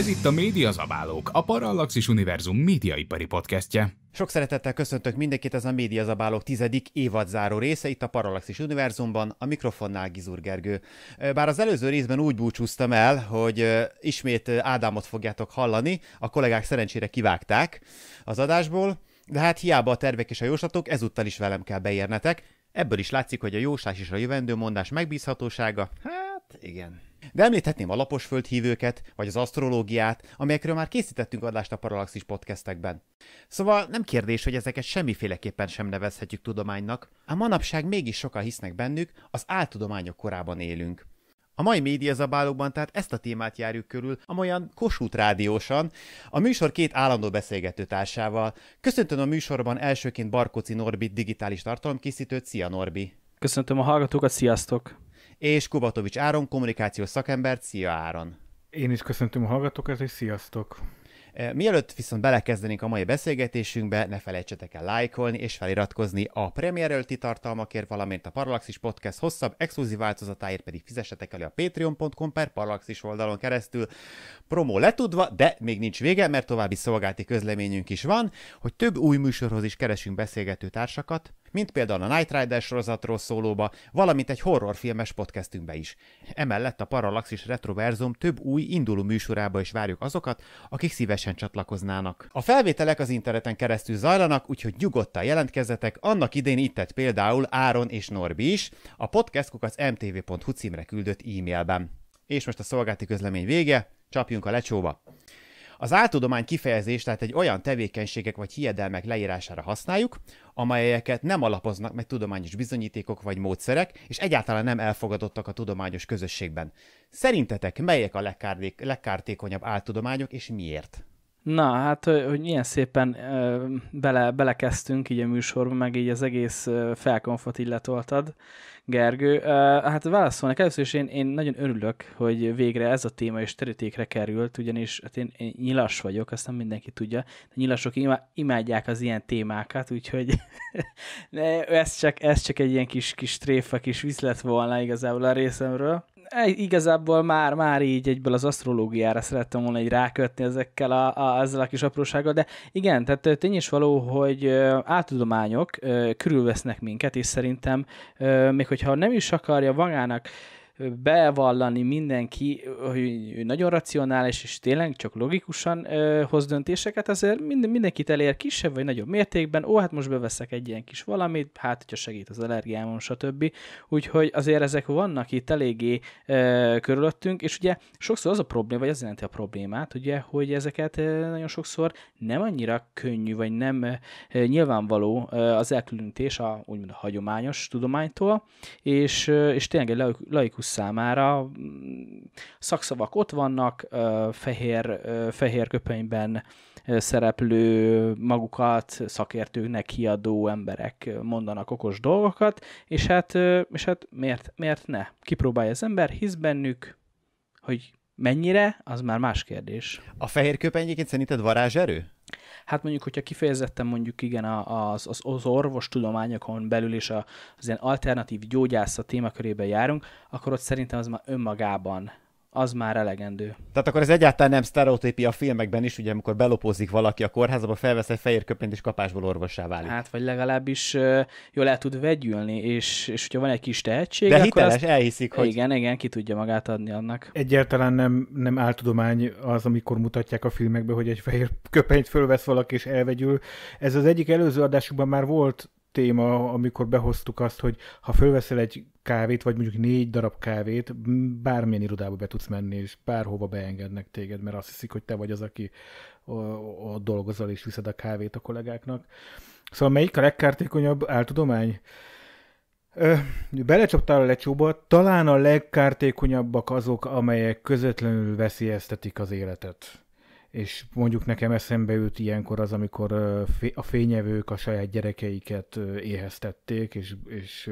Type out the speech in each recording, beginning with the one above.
Ez itt a Média Zabálók, a Parallaxis Univerzum médiaipari podcastje. Sok szeretettel köszöntök mindenkit, ez a Média Zabálók tizedik évadzáró része itt a Parallaxis Univerzumban, a mikrofonnál Gizur Gergő. Bár az előző részben úgy búcsúztam el, hogy ismét Ádámot fogjátok hallani, a kollégák szerencsére kivágták az adásból, de hát hiába a tervek és a jóslatok, ezúttal is velem kell beérnetek. Ebből is látszik, hogy a jóslás és a jövendőmondás megbízhatósága, hát igen, de említhetném a lapos földhívőket, vagy az asztrológiát, amelyekről már készítettünk adást a Paralaxis podcastekben. Szóval nem kérdés, hogy ezeket semmiféleképpen sem nevezhetjük tudománynak, ám manapság mégis sokan hisznek bennük, az áltudományok korában élünk. A mai médiazabálókban tehát ezt a témát járjuk körül, amolyan kosút rádiósan, a műsor két állandó beszélgető társával. Köszöntöm a műsorban elsőként Barkoci Norbi digitális tartalomkészítőt. Szia Norbi! Köszöntöm a hallgatókat, sziasztok! és Kubatovics Áron, kommunikációs szakember. Szia Áron! Én is köszöntöm a hallgatókat, és sziasztok! E, mielőtt viszont belekezdenénk a mai beszélgetésünkbe, ne felejtsetek el lájkolni és feliratkozni a Premier Ölti tartalmakért, valamint a Parallaxis Podcast hosszabb, exkluzív változatáért pedig fizessetek elő a patreon.com per Parallaxis oldalon keresztül. Promó letudva, de még nincs vége, mert további szolgálti közleményünk is van, hogy több új műsorhoz is keresünk beszélgető társakat, mint például a Night Rider sorozatról szólóba, valamint egy horrorfilmes podcastünkbe is. Emellett a Parallaxis Retroverzum több új induló műsorába is várjuk azokat, akik szívesen csatlakoznának. A felvételek az interneten keresztül zajlanak, úgyhogy nyugodtan jelentkezzetek, annak idén itt tett például Áron és Norbi is, a podcastkuk az mtv.hu címre küldött e-mailben. És most a szolgálti közlemény vége, csapjunk a lecsóba. Az áltudomány kifejezést tehát egy olyan tevékenységek vagy hiedelmek leírására használjuk, amelyeket nem alapoznak meg tudományos bizonyítékok vagy módszerek, és egyáltalán nem elfogadottak a tudományos közösségben. Szerintetek melyek a legkárték, legkártékonyabb áltudományok, és miért? Na, hát, hogy milyen szépen ö, bele, belekezdtünk így a műsorba, meg így az egész felkonfot illetoltad. Gergő. Hát válaszolnak először is én, én nagyon örülök, hogy végre ez a téma is terítékre került, ugyanis hát én, én nyilas vagyok, azt nem mindenki tudja, de nyilasok imádják az ilyen témákat, úgyhogy ez, csak, ez csak egy ilyen kis, kis tréfa, kis viszlet volna igazából a részemről. E, igazából már, már így egyből az asztrológiára szerettem volna egy rákötni ezekkel a, a, ezzel a kis aprósággal, de igen, tehát tény is való, hogy áltudományok körülvesznek minket, és szerintem még hogyha nem is akarja magának bevallani mindenki, hogy ő nagyon racionális, és tényleg csak logikusan ö, hoz döntéseket, azért minden, mindenkit elér kisebb vagy nagyobb mértékben, ó, hát most beveszek egy ilyen kis valamit, hát, hogyha segít az allergiámon, stb. Úgyhogy azért ezek vannak itt eléggé ö, körülöttünk, és ugye sokszor az a probléma, vagy az jelenti a problémát, ugye, hogy ezeket ö, nagyon sokszor nem annyira könnyű, vagy nem ö, nyilvánvaló ö, az elkülönítés a úgymond a hagyományos tudománytól, és, ö, és tényleg egy laikus számára. Szakszavak ott vannak, fehér, fehér köpenyben szereplő magukat szakértőknek kiadó emberek mondanak okos dolgokat, és hát, és hát miért, miért ne? Kipróbálja az ember, hisz bennük, hogy mennyire, az már más kérdés. A fehér egyébként szerinted varázserő? Hát mondjuk, hogyha kifejezetten mondjuk igen az, az, az tudományokon belül is az ilyen alternatív gyógyászat témakörében járunk, akkor ott szerintem az már önmagában az már elegendő. Tehát akkor ez egyáltalán nem sztereotípia a filmekben is, ugye amikor belopózik valaki a kórházba, felvesz egy fehér köpényt és kapásból orvossá válik. Hát, vagy legalábbis uh, jól el tud vegyülni, és, és hogyha van egy kis tehetség, De akkor hiteles, azt... elhiszik, hogy... Igen, igen, ki tudja magát adni annak. Egyáltalán nem, nem áltudomány az, amikor mutatják a filmekben, hogy egy fehér köpenyt fölvesz valaki és elvegyül. Ez az egyik előző adásukban már volt téma, amikor behoztuk azt, hogy ha fölveszel egy kávét, vagy mondjuk négy darab kávét, bármilyen irodába be tudsz menni, és bárhova beengednek téged, mert azt hiszik, hogy te vagy az, aki ott dolgozol és viszed a kávét a kollégáknak. Szóval melyik a legkártékonyabb áltudomány? belecsaptál a lecsóba, talán a legkártékonyabbak azok, amelyek közvetlenül veszélyeztetik az életet és mondjuk nekem eszembe jut ilyenkor az, amikor a fényevők a saját gyerekeiket éheztették, és, és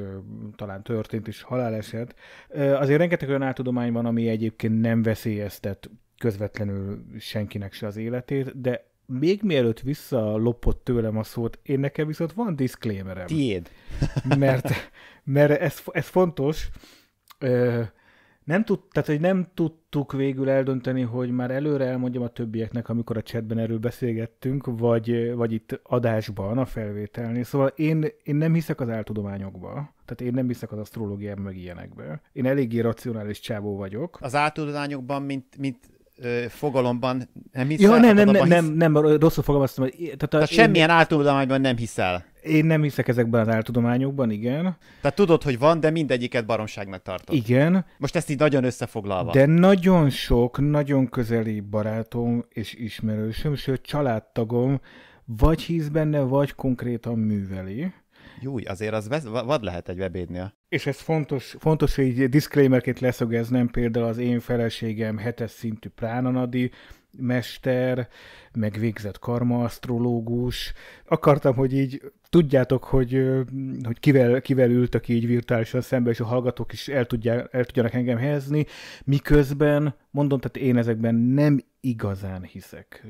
talán történt is haláleset. Azért rengeteg olyan áltudomány van, ami egyébként nem veszélyeztet közvetlenül senkinek se az életét, de még mielőtt visszalopott tőlem a szót, én nekem viszont van disclaimerem. Tiéd. mert, mert ez, ez fontos, nem tud, tehát, hogy nem tudtuk végül eldönteni, hogy már előre elmondjam a többieknek, amikor a chatben erről beszélgettünk, vagy, vagy itt adásban, a felvételnél. Szóval én, én nem hiszek az áltudományokba, tehát én nem hiszek az asztrológiában, meg ilyenekbe. Én eléggé racionális csávó vagyok. Az áltudományokban, mint, mint ö, fogalomban nem hiszel? Ja, nem, nem, nem, nem, nem, rosszul fogalmaztam. Tehát, tehát én... semmilyen áltudományban nem hiszel. Én nem hiszek ezekben az áltudományokban, igen. Tehát tudod, hogy van, de mindegyiket baromságnak tartod. Igen. Most ezt így nagyon összefoglalva. De nagyon sok, nagyon közeli barátom és ismerősöm, sőt családtagom vagy hisz benne, vagy konkrétan műveli. Júj, azért az vesz, vad lehet egy webédnél. És ez fontos, fontos, hogy egy diszklémerként leszögeznem például az én feleségem hetes szintű pránanadi, mester, meg végzett karmaasztrológus. Akartam, hogy így tudjátok, hogy, hogy kivel, kivel ültök így virtuálisan szembe, és a hallgatók is el, tudják, el tudjanak engem helyezni, miközben, mondom, tehát én ezekben nem igazán hiszek.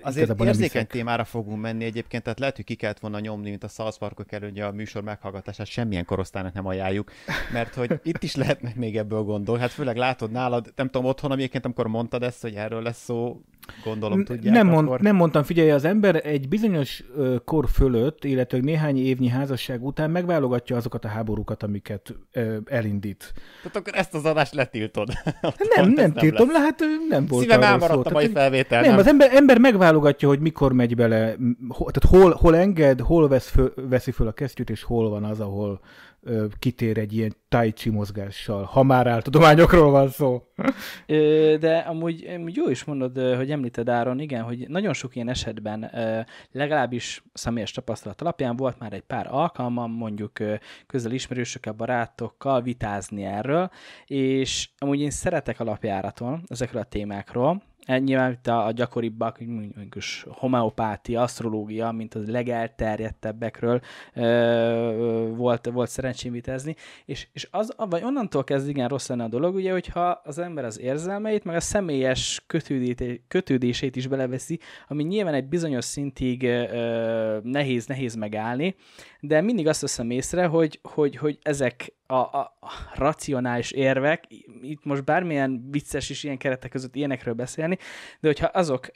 Azért Igazából érzékeny hiszek. témára fogunk menni egyébként, tehát lehet, hogy ki kellett volna nyomni, mint a South Parkok előnye a műsor meghallgatását, semmilyen korosztálynak nem ajánljuk, mert hogy itt is lehetnek még ebből gondol. Hát főleg látod nálad, nem tudom, otthon amiként amikor mondtad ezt, hogy erről lesz szó, gondolom tudják. Nem, mond, nem mondtam, figyelj, az ember egy bizonyos kor fölött, illetve gyakorlatilag néhány évnyi házasság után megválogatja azokat a háborúkat, amiket ö, elindít. Tehát akkor ezt az adást letiltod. nem, nem tiltom lesz. lehet, nem volt Szívem elmaradt a mai felvétel. Nem, nem, az ember, ember megválogatja, hogy mikor megy bele, ho, tehát hol, hol enged, hol vesz föl, veszi föl a kesztyűt, és hol van az, ahol kitér egy ilyen tai chi mozgással, ha már áltudományokról van szó. de amúgy, amúgy jó is mondod, hogy említed Áron, igen, hogy nagyon sok ilyen esetben legalábbis személyes tapasztalat alapján volt már egy pár alkalmam, mondjuk közel ismerősökkel, barátokkal vitázni erről, és amúgy én szeretek alapjáraton ezekről a témákról, Hát nyilván itt a, a gyakoribbak, mondjuk is homeopátia, asztrológia, mint az legelterjedtebbekről ö, ö, volt, volt szerencsém vitezni, és, és az, vagy onnantól kezd igen rossz lenne a dolog, ugye, hogyha az ember az érzelmeit, meg a személyes kötődét, kötődését is beleveszi, ami nyilván egy bizonyos szintig ö, nehéz, nehéz megállni, de mindig azt veszem észre, hogy, hogy, hogy ezek, a, a racionális érvek, itt most bármilyen vicces is ilyen keretek között ilyenekről beszélni, de hogyha azok,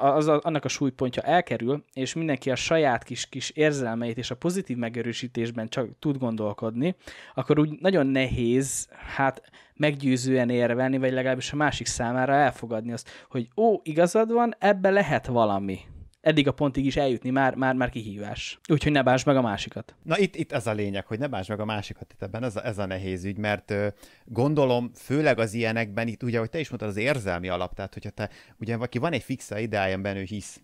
az, annak a súlypontja elkerül, és mindenki a saját kis, kis érzelmeit és a pozitív megerősítésben csak tud gondolkodni, akkor úgy nagyon nehéz, hát meggyőzően érvelni, vagy legalábbis a másik számára elfogadni azt, hogy ó, igazad van, ebbe lehet valami eddig a pontig is eljutni már, már, már kihívás. Úgyhogy ne bánts meg a másikat. Na itt, itt ez a lényeg, hogy ne bánts meg a másikat itt ebben, ez a, ez a nehéz ügy, mert ö, gondolom, főleg az ilyenekben itt, ugye, hogy te is mondtad, az érzelmi alap, tehát hogyha te, ugye, aki van egy fixa ideájában, ő hisz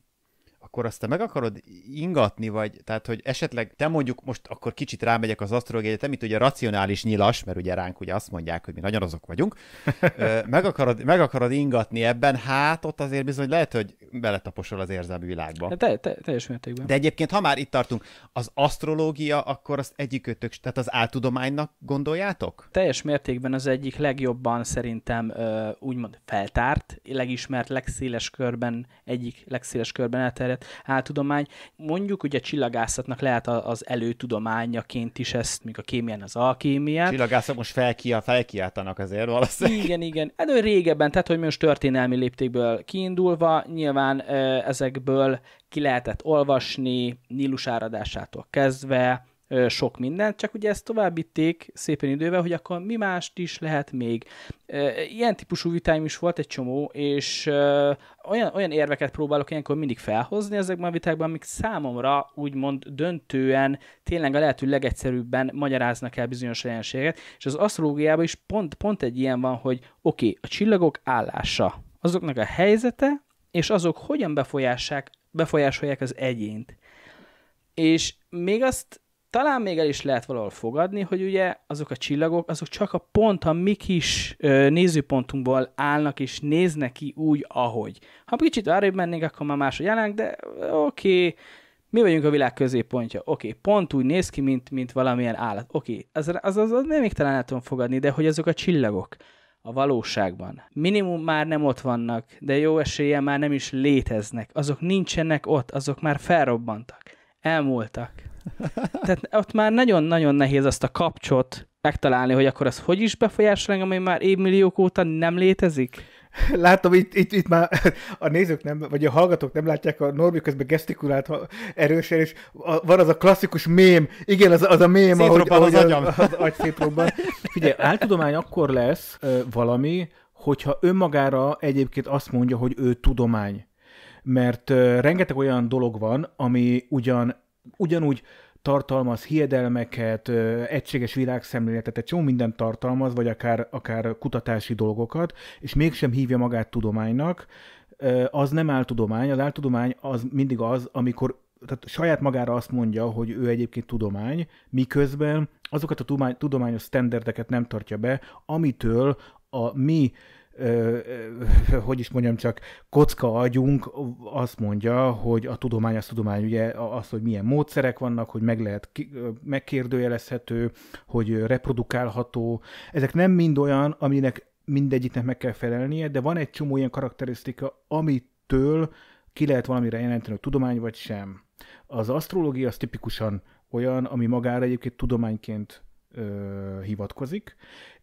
akkor azt te meg akarod ingatni, vagy tehát, hogy esetleg te mondjuk most akkor kicsit rámegyek az asztrológiai te mint ugye racionális nyilas, mert ugye ránk ugye azt mondják, hogy mi nagyon azok vagyunk, meg akarod, meg akarod ingatni ebben, hát ott azért bizony lehet, hogy beletaposol az érzelmi világba. De, hát te, teljes mértékben. De egyébként, ha már itt tartunk, az asztrológia, akkor azt egyikőtök, tehát az áltudománynak gondoljátok? Teljes mértékben az egyik legjobban szerintem úgymond feltárt, legismert, legszéles körben, egyik legszéles körben elterjedt természet áltudomány. Mondjuk ugye a csillagászatnak lehet az előtudományaként is ezt, mint a kémián az alkémia. Csillagászat most felkia, felkiáltanak azért valószínűleg. Igen, igen. Hát, Elő régebben, tehát hogy most történelmi léptékből kiindulva, nyilván ezekből ki lehetett olvasni, Nílus áradásától kezdve, sok mindent, csak ugye ezt továbbíték szépen idővel, hogy akkor mi mást is lehet még. Ilyen típusú vitáim is volt egy csomó, és olyan, olyan érveket próbálok ilyenkor mindig felhozni ezekben a vitákban, amik számomra úgymond döntően tényleg a lehető legegyszerűbben magyaráznak el bizonyos jelenséget, és az asztrológiában is pont, pont egy ilyen van, hogy oké, okay, a csillagok állása, azoknak a helyzete, és azok hogyan befolyásolják, befolyásolják az egyént. És még azt talán még el is lehet valahol fogadni, hogy ugye azok a csillagok, azok csak a pont a mi kis ö, nézőpontunkból állnak és néznek ki úgy, ahogy. Ha kicsit arrébb mennénk, akkor már máshogy állnánk, de oké, okay, mi vagyunk a világ középpontja. Oké, okay, pont úgy néz ki, mint, mint valamilyen állat. Oké, okay, az, az, az, az nem még talán el tudom fogadni, de hogy azok a csillagok a valóságban. Minimum már nem ott vannak, de jó esélye már nem is léteznek. Azok nincsenek ott, azok már felrobbantak, elmúltak. Tehát ott már nagyon-nagyon nehéz azt a kapcsot megtalálni, hogy akkor az hogy is befolyásol engem, ami már évmilliók óta nem létezik? Látom, itt, itt, itt már a nézők nem, vagy a hallgatók nem látják, a Norbi közben gesztikulált erősen, és a, van az a klasszikus mém, igen, az, az a mém, ahogy, ahogy az, agyam. az, az agy szétrobban. Figyelj, áltudomány akkor lesz ö, valami, hogyha önmagára egyébként azt mondja, hogy ő tudomány. Mert ö, rengeteg olyan dolog van, ami ugyan ugyanúgy tartalmaz hiedelmeket, egységes világszemléletet, egy csomó mindent tartalmaz, vagy akár, akár kutatási dolgokat, és mégsem hívja magát tudománynak, az nem áltudomány. Az áltudomány az mindig az, amikor tehát saját magára azt mondja, hogy ő egyébként tudomány, miközben azokat a tudományos sztenderdeket nem tartja be, amitől a mi hogy is mondjam csak, kocka agyunk azt mondja, hogy a tudomány az tudomány, ugye az, hogy milyen módszerek vannak, hogy meg lehet, megkérdőjelezhető, hogy reprodukálható. Ezek nem mind olyan, aminek mindegyiknek meg kell felelnie, de van egy csomó ilyen karakterisztika, amitől ki lehet valamire jelenteni, hogy tudomány vagy sem. Az asztrológia az tipikusan olyan, ami magára egyébként tudományként ö, hivatkozik,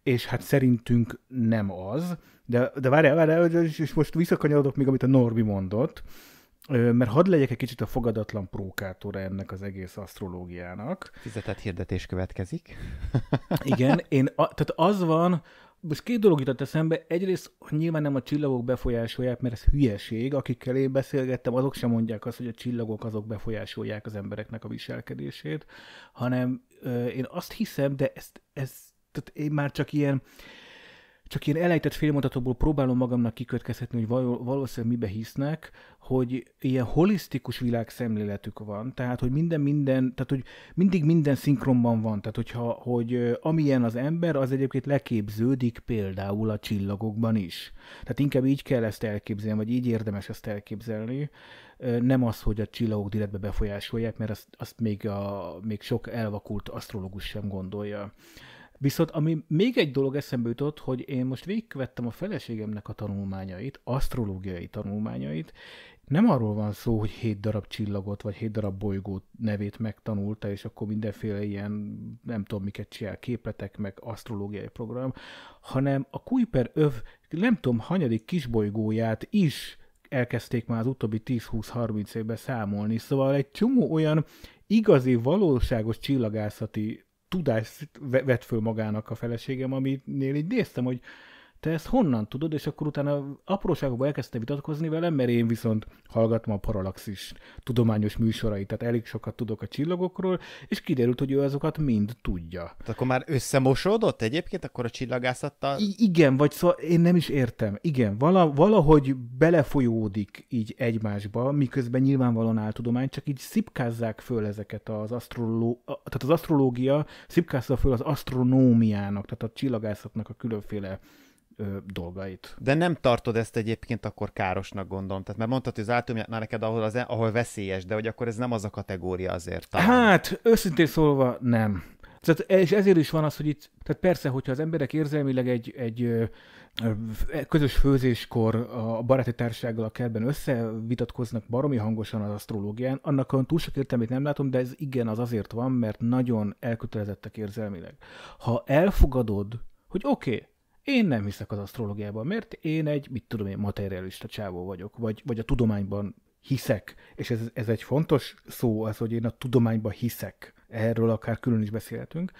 és hát szerintünk nem az, de, de várjál, várjál, és most visszakanyarodok még, amit a Norbi mondott, mert hadd legyek egy kicsit a fogadatlan prókátora ennek az egész asztrológiának. Fizetett hirdetés következik. Igen, én, a, tehát az van, most két dolog jutott eszembe. Egyrészt nyilván nem a csillagok befolyásolják, mert ez hülyeség. Akikkel én beszélgettem, azok sem mondják azt, hogy a csillagok azok befolyásolják az embereknek a viselkedését, hanem ö, én azt hiszem, de ezt, ezt tehát én már csak ilyen csak én elejtett félmondatokból próbálom magamnak kikötkezhetni, hogy valószínűleg mibe hisznek, hogy ilyen holisztikus világszemléletük van, tehát hogy minden minden, tehát hogy mindig minden szinkronban van, tehát hogyha, hogy amilyen az ember, az egyébként leképződik például a csillagokban is. Tehát inkább így kell ezt elképzelni, vagy így érdemes ezt elképzelni, nem az, hogy a csillagok direktbe befolyásolják, mert azt, azt még, a, még sok elvakult asztrológus sem gondolja. Viszont ami még egy dolog eszembe jutott, hogy én most végigkövettem a feleségemnek a tanulmányait, asztrológiai tanulmányait, nem arról van szó, hogy hét darab csillagot, vagy hét darab bolygót nevét megtanulta, és akkor mindenféle ilyen, nem tudom miket csinál, képletek, meg asztrológiai program, hanem a Kuiper öv, nem tudom, hanyadik kisbolygóját is elkezdték már az utóbbi 10-20-30 évben számolni, szóval egy csomó olyan igazi, valóságos csillagászati tudást vett föl magának a feleségem, aminél így néztem, hogy te ezt honnan tudod, és akkor utána apróságokban elkezdte vitatkozni velem, mert én viszont hallgatom a Parallaxis tudományos műsorait, tehát elég sokat tudok a csillagokról, és kiderült, hogy ő azokat mind tudja. Tehát akkor már összemosódott egyébként akkor a csillagászattal? I- igen, vagy szóval én nem is értem. Igen, vala- valahogy belefolyódik így egymásba, miközben nyilvánvalóan áltudomány, csak így szipkázzák föl ezeket az asztrológia, tehát az asztrológia szipkázza föl az asztronómiának, tehát a csillagászatnak a különféle ö, dolgait. De nem tartod ezt egyébként akkor károsnak gondolom. Tehát mert mondtad, hogy az már neked ahol, az, e, ahol veszélyes, de hogy akkor ez nem az a kategória azért. Talán. Hát, őszintén szólva nem. Tehát, és ezért is van az, hogy itt, tehát persze, hogyha az emberek érzelmileg egy, egy közös főzéskor a baráti társággal a kertben összevitatkoznak baromi hangosan az asztrológián, annak olyan túl sok értelmét nem látom, de ez igen, az azért van, mert nagyon elkötelezettek érzelmileg. Ha elfogadod, hogy oké, okay, én nem hiszek az asztrológiában, mert én egy, mit tudom én, materialista csávó vagyok, vagy, vagy a tudományban hiszek, és ez, ez egy fontos szó az, hogy én a tudományban hiszek. Erről akár külön is beszélhetünk.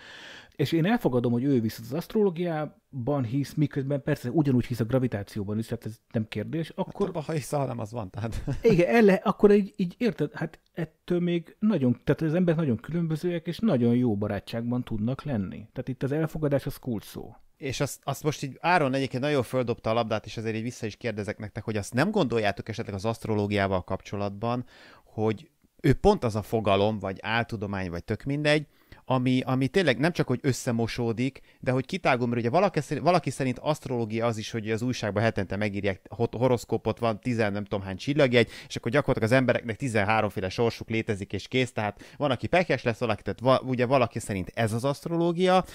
És én elfogadom, hogy ő viszont az asztrológiában hisz, miközben persze ugyanúgy hisz a gravitációban is, tehát ez nem kérdés. Hát akkor... Hát, ha hisz, nem az van, tehát. Igen, elle, akkor így, így, érted, hát ettől még nagyon, tehát az emberek nagyon különbözőek, és nagyon jó barátságban tudnak lenni. Tehát itt az elfogadás az kulcs cool szó és azt, azt most így Áron egyébként nagyon földobta a labdát, és azért így vissza is kérdezek nektek, hogy azt nem gondoljátok esetleg az asztrológiával kapcsolatban, hogy ő pont az a fogalom, vagy áltudomány, vagy tök mindegy, ami, ami tényleg nem csak, hogy összemosódik, de hogy kitágul, mert ugye valaki szerint, valaki szerint asztrológia az is, hogy az újságban hetente megírják, horoszkópot van, 10 nem tudom hány csillagjegy, és akkor gyakorlatilag az embereknek 13 féle sorsuk létezik és kész, tehát van, aki pekes lesz, valaki, tehát va, ugye valaki szerint ez az asztrológia,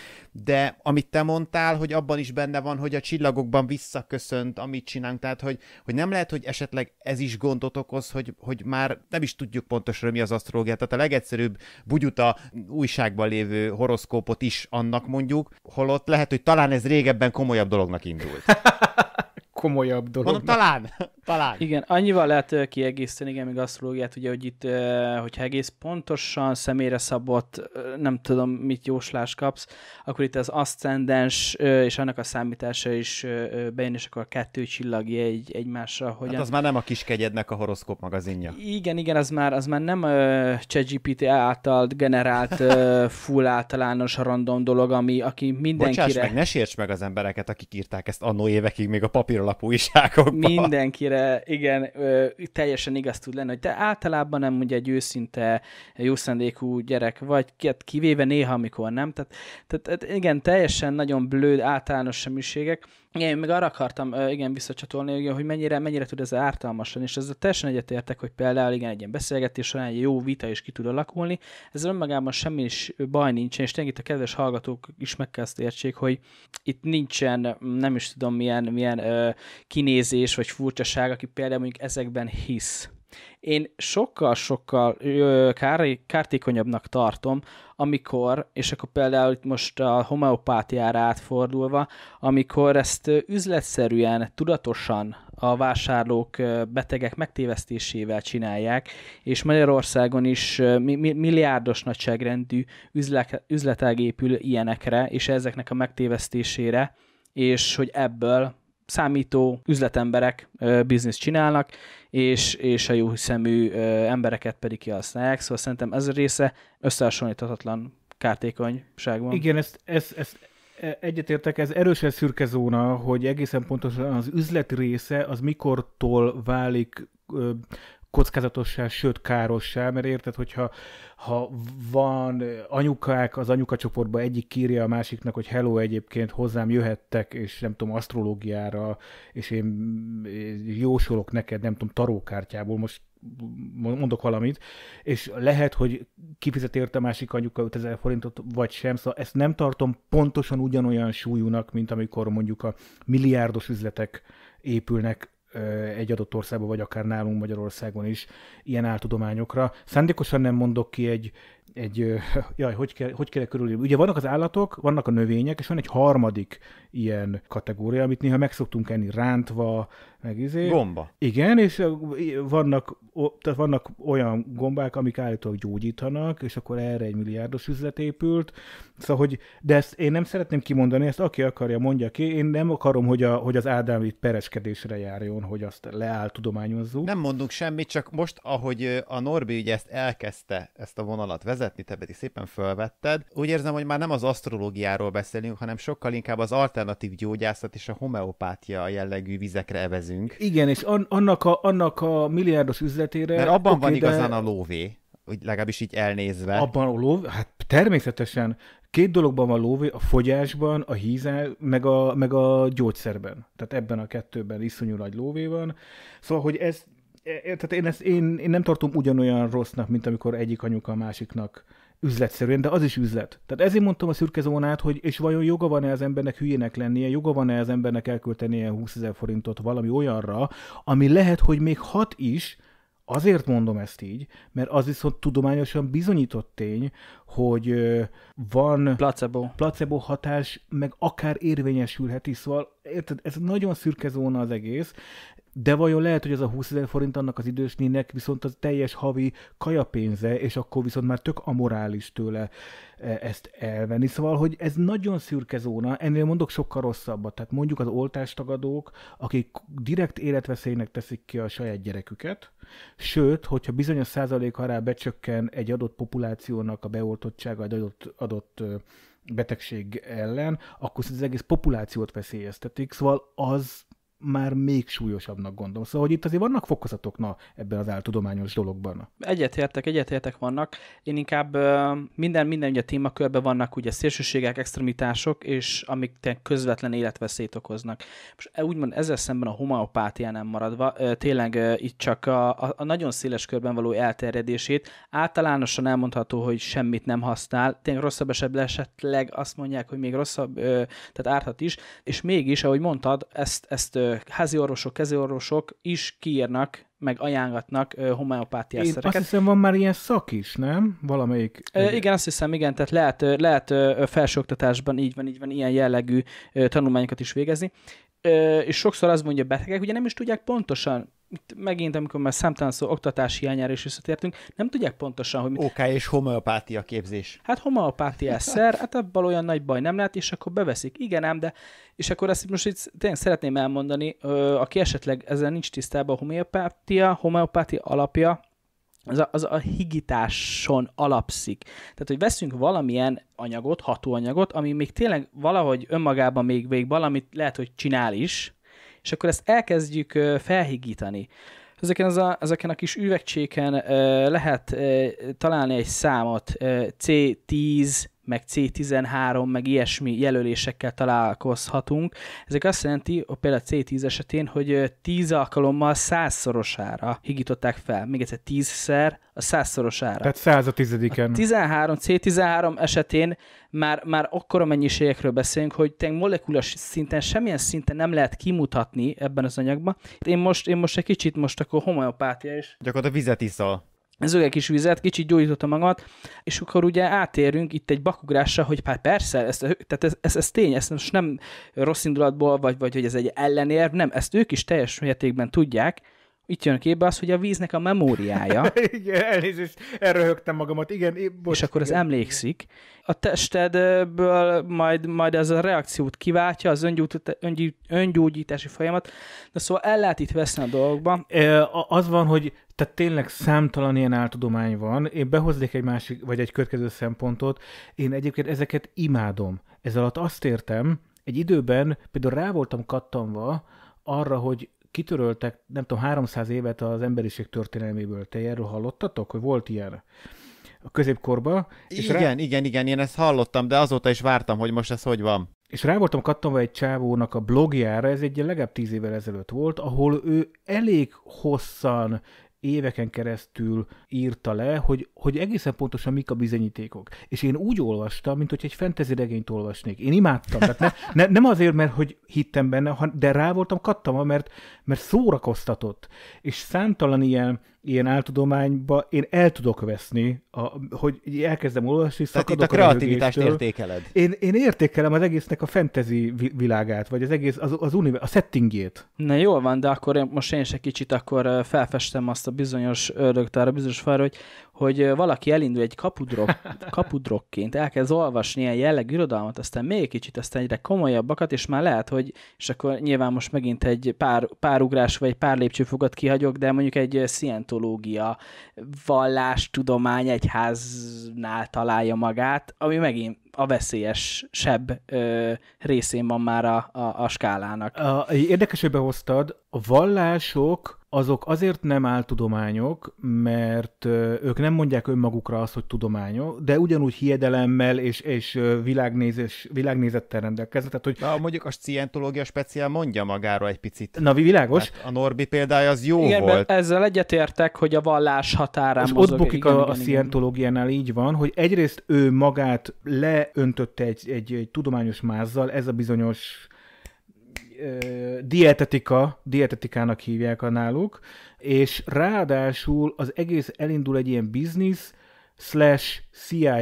de amit te mondtál, hogy abban is benne van, hogy a csillagokban visszaköszönt, amit csinálunk, tehát hogy, hogy nem lehet, hogy esetleg ez is gondot okoz, hogy, hogy már nem is tudjuk pontosan, mi az asztrológia, tehát a legegyszerűbb bugyuta újságban írva lévő horoszkópot is annak mondjuk, holott lehet, hogy talán ez régebben komolyabb dolognak indult. komolyabb dolognak. Mondom, talán, talán. Igen, annyival lehet kiegészíteni, igen, még asztrológiát, ugye, hogy itt, hogyha egész pontosan személyre szabott, nem tudom, mit jóslás kapsz, akkor itt az aszcendens és annak a számítása is bejön, és akkor kettő csillagja egy, egymásra. Hogyan... Hát az már nem a kiskegyednek a horoszkóp magazinja. Igen, igen, az már, az már nem a ChatGPT által generált full általános random dolog, ami, aki mindenkire... Bocsáss meg, ne sérts meg az embereket, akik írták ezt annó évekig még a papíralapú újságokban. Mindenkire amire igen, ö, teljesen igaz tud lenni, hogy te általában nem ugye egy őszinte, jószendékú gyerek vagy, hát kivéve néha, amikor nem. Tehát, tehát hát igen, teljesen nagyon blőd általános semmiségek, igen, meg arra akartam igen, visszacsatolni, igen, hogy mennyire, mennyire tud ez ártalmasan, és ezzel teljesen egyetértek, hogy például igen, egy ilyen beszélgetés során egy jó vita is ki tud alakulni, ezzel önmagában semmi is baj nincsen, és tényleg a kedves hallgatók is meg kell ezt értsék, hogy itt nincsen, nem is tudom milyen, milyen ö, kinézés vagy furcsaság, aki például mondjuk ezekben hisz én sokkal-sokkal kár, kártékonyabbnak tartom, amikor, és akkor például itt most a homeopátiára átfordulva, amikor ezt üzletszerűen, tudatosan a vásárlók, betegek megtévesztésével csinálják, és Magyarországon is milliárdos nagyságrendű üzletág épül ilyenekre, és ezeknek a megtévesztésére, és hogy ebből számító üzletemberek bizniszt csinálnak, és, és a jó szemű embereket pedig kihasználják, szóval szerintem ez a része összehasonlíthatatlan kártékonyságban. Igen, ezt, ezt, ezt e, egyetértek, ez erősen szürke zóna, hogy egészen pontosan az üzlet része az mikortól válik kockázatossá, sőt károssá, mert érted, hogyha ha van anyukák, az anyuka csoportban egyik kírja a másiknak, hogy hello egyébként hozzám jöhettek, és nem tudom, asztrológiára, és én jósolok neked, nem tudom, tarókártyából, most mondok valamit, és lehet, hogy kifizet érte a másik anyuka 5000 forintot, vagy sem, szóval ezt nem tartom pontosan ugyanolyan súlyúnak, mint amikor mondjuk a milliárdos üzletek épülnek egy adott országban, vagy akár nálunk Magyarországon is ilyen áltudományokra. Szándékosan nem mondok ki egy, egy jaj, hogy kell, hogy kell körülni. Ugye vannak az állatok, vannak a növények, és van egy harmadik ilyen kategória, amit néha megszoktunk enni rántva, meg izé. Gomba. Igen, és vannak, tehát vannak olyan gombák, amik állítólag gyógyítanak, és akkor erre egy milliárdos üzlet épült. Szóval, hogy, de ezt én nem szeretném kimondani, ezt aki akarja, mondja ki. Én nem akarom, hogy, a, hogy az Ádám itt pereskedésre járjon, hogy azt leáll tudományozzuk. Nem mondunk semmit, csak most, ahogy a Norbi ugye ezt elkezdte, ezt a vonalat vezetni, te pedig szépen felvetted, úgy érzem, hogy már nem az asztrológiáról beszélünk, hanem sokkal inkább az alternatív gyógyászat és a homeopátia jellegű vizekre evezünk nézünk. Igen, és an- annak, a, annak a milliárdos üzletére... Mert abban okay, van igazán de... a lóvé, úgy legalábbis így elnézve. Abban a lóvé? Hát természetesen. Két dologban van lóvé, a fogyásban, a hízel, meg a, meg a gyógyszerben. Tehát ebben a kettőben iszonyú nagy lóvé van. Szóval, hogy ez, e, e, tehát én, ezt, én, én nem tartom ugyanolyan rossznak, mint amikor egyik anyuka a másiknak üzletszerűen, de az is üzlet. Tehát ezért mondtam a szürke zónát, hogy és vajon joga van-e az embernek hülyének lennie, joga van-e az embernek elköltenie 20 ezer forintot valami olyanra, ami lehet, hogy még hat is, Azért mondom ezt így, mert az viszont tudományosan bizonyított tény, hogy van placebo, placebo hatás, meg akár érvényesülhet is, szóval érted, ez nagyon szürke zóna az egész, de vajon lehet, hogy ez a 20 ezer forint annak az idős nének viszont az teljes havi kajapénze, és akkor viszont már tök amorális tőle e, ezt elvenni. Szóval, hogy ez nagyon szürke zóna, ennél mondok sokkal rosszabbat. Tehát mondjuk az oltástagadók, akik direkt életveszélynek teszik ki a saját gyereküket, sőt, hogyha bizonyos százalék alá becsökken egy adott populációnak a beoltottsága, egy adott, adott betegség ellen, akkor az egész populációt veszélyeztetik, szóval az már még súlyosabbnak gondolom. Szóval, hogy itt azért vannak fokozatok na, ebben az áltudományos dologban. Egyetértek, egyetértek vannak. Én inkább minden, minden ugye témakörben vannak ugye szélsőségek, extremitások, és amik közvetlen életveszélyt okoznak. Most e, úgymond ezzel szemben a homeopátiánál maradva, tényleg itt csak a, a, a nagyon széles körben való elterjedését általánosan elmondható, hogy semmit nem használ. Tényleg rosszabb esetben esetleg azt mondják, hogy még rosszabb, tehát árthat is, és mégis, ahogy mondtad, ezt, ezt házi orvosok, keziorvosok is kiírnak, meg ajánlatnak homeopátiás szereket. azt hiszem, van már ilyen szak is, nem? Valamelyik. igen, azt hiszem, igen, tehát lehet, lehet felsőoktatásban így van, így van, ilyen jellegű tanulmányokat is végezni és sokszor azt mondja betegek, ugye nem is tudják pontosan, itt megint, amikor már számtalan szó oktatási hiányára is visszatértünk, nem tudják pontosan, hogy... Oké, okay, és homeopátia képzés. Hát homeopátia szer, hát abban olyan nagy baj nem lehet, és akkor beveszik. Igen ám, de... És akkor ezt most itt tényleg szeretném elmondani, aki esetleg ezzel nincs tisztában, a homeopátia, homeopátia alapja, az a, az a higításon alapszik. Tehát, hogy veszünk valamilyen anyagot, hatóanyagot, ami még tényleg valahogy önmagában még vég valamit lehet, hogy csinál is, és akkor ezt elkezdjük felhigítani. Ezeken, az a, ezeken a kis üvegcséken lehet találni egy számot, C10, meg C13, meg ilyesmi jelölésekkel találkozhatunk. Ezek azt jelenti, hogy például a C10 esetén, hogy 10 alkalommal százszorosára higították fel. Még egyszer 10-szer a százszorosára. Tehát száz a tizediken. A 13, C13 esetén már, már akkora mennyiségekről beszélünk, hogy tényleg molekulás szinten, semmilyen szinten nem lehet kimutatni ebben az anyagban. Én most, én most egy kicsit most akkor homeopátia is. Gyakorlatilag vizet iszol zöge kis vizet, kicsit gyógyította magát, és akkor ugye átérünk itt egy bakugrásra, hogy hát persze, ez, tehát ez, ez, ez tény, ez most nem rossz indulatból, vagy, vagy hogy ez egy ellenérv, nem, ezt ők is teljes mértékben tudják, itt jön a képbe az, hogy a víznek a memóriája. igen, elnézést, elröhögtem magamat, igen. bocs, és akkor igen. az emlékszik. A testedből majd, majd ez a reakciót kiváltja, az öngyógyítási folyamat. De szóval lehet itt veszni a dolgokba. Az van, hogy tehát tényleg számtalan ilyen áltudomány van. Én behoznék egy másik, vagy egy következő szempontot. Én egyébként ezeket imádom. Ez alatt azt értem, egy időben például rá voltam kattanva arra, hogy kitöröltek, nem tudom, 300 évet az emberiség történelméből. Te erről hallottatok, hogy volt ilyen? a középkorban. És igen, rá... igen, igen, én ezt hallottam, de azóta is vártam, hogy most ez hogy van. És rá voltam kattanva egy csávónak a blogjára, ez egy legalább tíz évvel ezelőtt volt, ahol ő elég hosszan éveken keresztül írta le, hogy, hogy egészen pontosan mik a bizonyítékok. És én úgy olvastam, mint hogy egy fantasy regényt olvasnék. Én imádtam. Tehát ne, ne, nem azért, mert hogy hittem benne, de rá voltam kattam, mert, mert szórakoztatott, és számtalan ilyen, ilyen áltudományba én el tudok veszni, a, hogy elkezdem olvasni, Tehát itt a kreativitást a értékeled. Én, én értékelem az egésznek a fantasy világát, vagy az egész, az, az univer, a settingjét. Na jól van, de akkor én, most én is egy kicsit akkor felfestem azt a bizonyos ördögtára, bizonyos fára, hogy hogy valaki elindul egy kapudrok, kapudrokként, elkezd olvasni ilyen jelleg irodalmat, aztán még kicsit, aztán egyre komolyabbakat, és már lehet, hogy, és akkor nyilván most megint egy pár, pár ugrás vagy pár lépcsőfogat kihagyok, de mondjuk egy szientológia vallástudomány egyháznál találja magát, ami megint a veszélyesebb ö, részén van már a, a, a skálának. A, érdekes, hogy behoztad, a vallások azok azért nem áltudományok, mert ők nem mondják önmagukra azt, hogy tudományok, de ugyanúgy hiedelemmel és, és világnézés, világnézettel rendelkeznek. Tehát, hogy... Na, mondjuk a scientológia speciál mondja magára egy picit. Na, világos. Hát a Norbi példája az jó igen, volt. ezzel egyetértek, hogy a vallás határán mozog. ott bukik igen, a, igen, a scientológiánál így van, hogy egyrészt ő magát leöntötte egy, egy, egy tudományos mázzal, ez a bizonyos egy dietetika, dietetikának hívják a náluk, és ráadásul az egész elindul egy ilyen biznisz slash CIA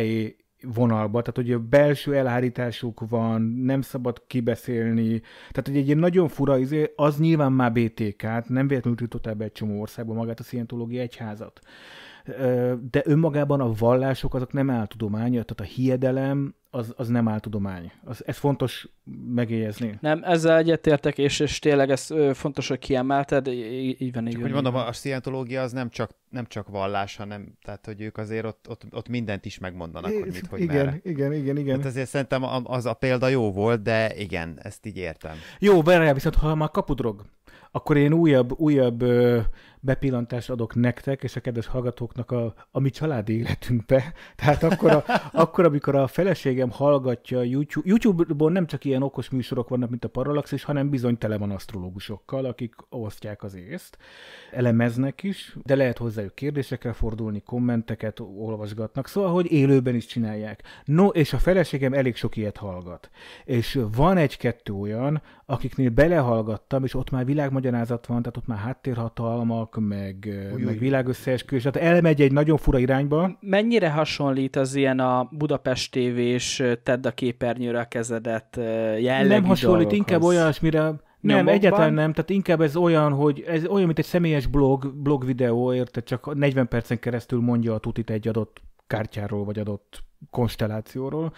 vonalba, tehát hogy a belső elhárításuk van, nem szabad kibeszélni, tehát hogy egy ilyen nagyon fura, izé, az nyilván már BTK-t, hát nem véletlenül tiltották be egy csomó országba magát a szientológia egyházat. De önmagában a vallások azok nem áltudománya, tehát a hiedelem az, az nem áltudomány. Az, ez fontos megjegyezni. Nem, ezzel egyetértek, és, és tényleg ez fontos, hogy kiemelted, így, van. csak, van, hogy mondom, a szientológia az nem csak, nem csak vallás, hanem tehát, hogy ők azért ott, ott, ott mindent is megmondanak, é, hogy mit, hogy igen, merre. Igen, igen, igen. Hát azért szerintem az a példa jó volt, de igen, ezt így értem. Jó, várjál, viszont ha már kapudrog, akkor én újabb, újabb bepillantást adok nektek és a kedves hallgatóknak a, a mi családi életünkbe. Tehát akkor, a, akkor, amikor a feleségem hallgatja a YouTube, youtube ból nem csak ilyen okos műsorok vannak, mint a és hanem bizony tele van asztrológusokkal, akik osztják az észt, elemeznek is, de lehet hozzájuk kérdésekkel fordulni, kommenteket olvasgatnak, szóval, hogy élőben is csinálják. No, és a feleségem elég sok ilyet hallgat. És van egy-kettő olyan, akiknél belehallgattam, és ott már világmagyarázat van, tehát ott már háttérhatalmak, halálnak, meg, Ujjj. meg világösszeesküvés, tehát elmegy egy nagyon fura irányba. Mennyire hasonlít az ilyen a Budapest TV tedd a képernyőre a kezedet jellegű Nem hasonlít, dolgokhoz. inkább olyasmire, nem, egyáltalán nem, tehát inkább ez olyan, hogy ez olyan, mint egy személyes blog, blog videó, érted, csak 40 percen keresztül mondja a tutit egy adott kártyáról, vagy adott konstellációról.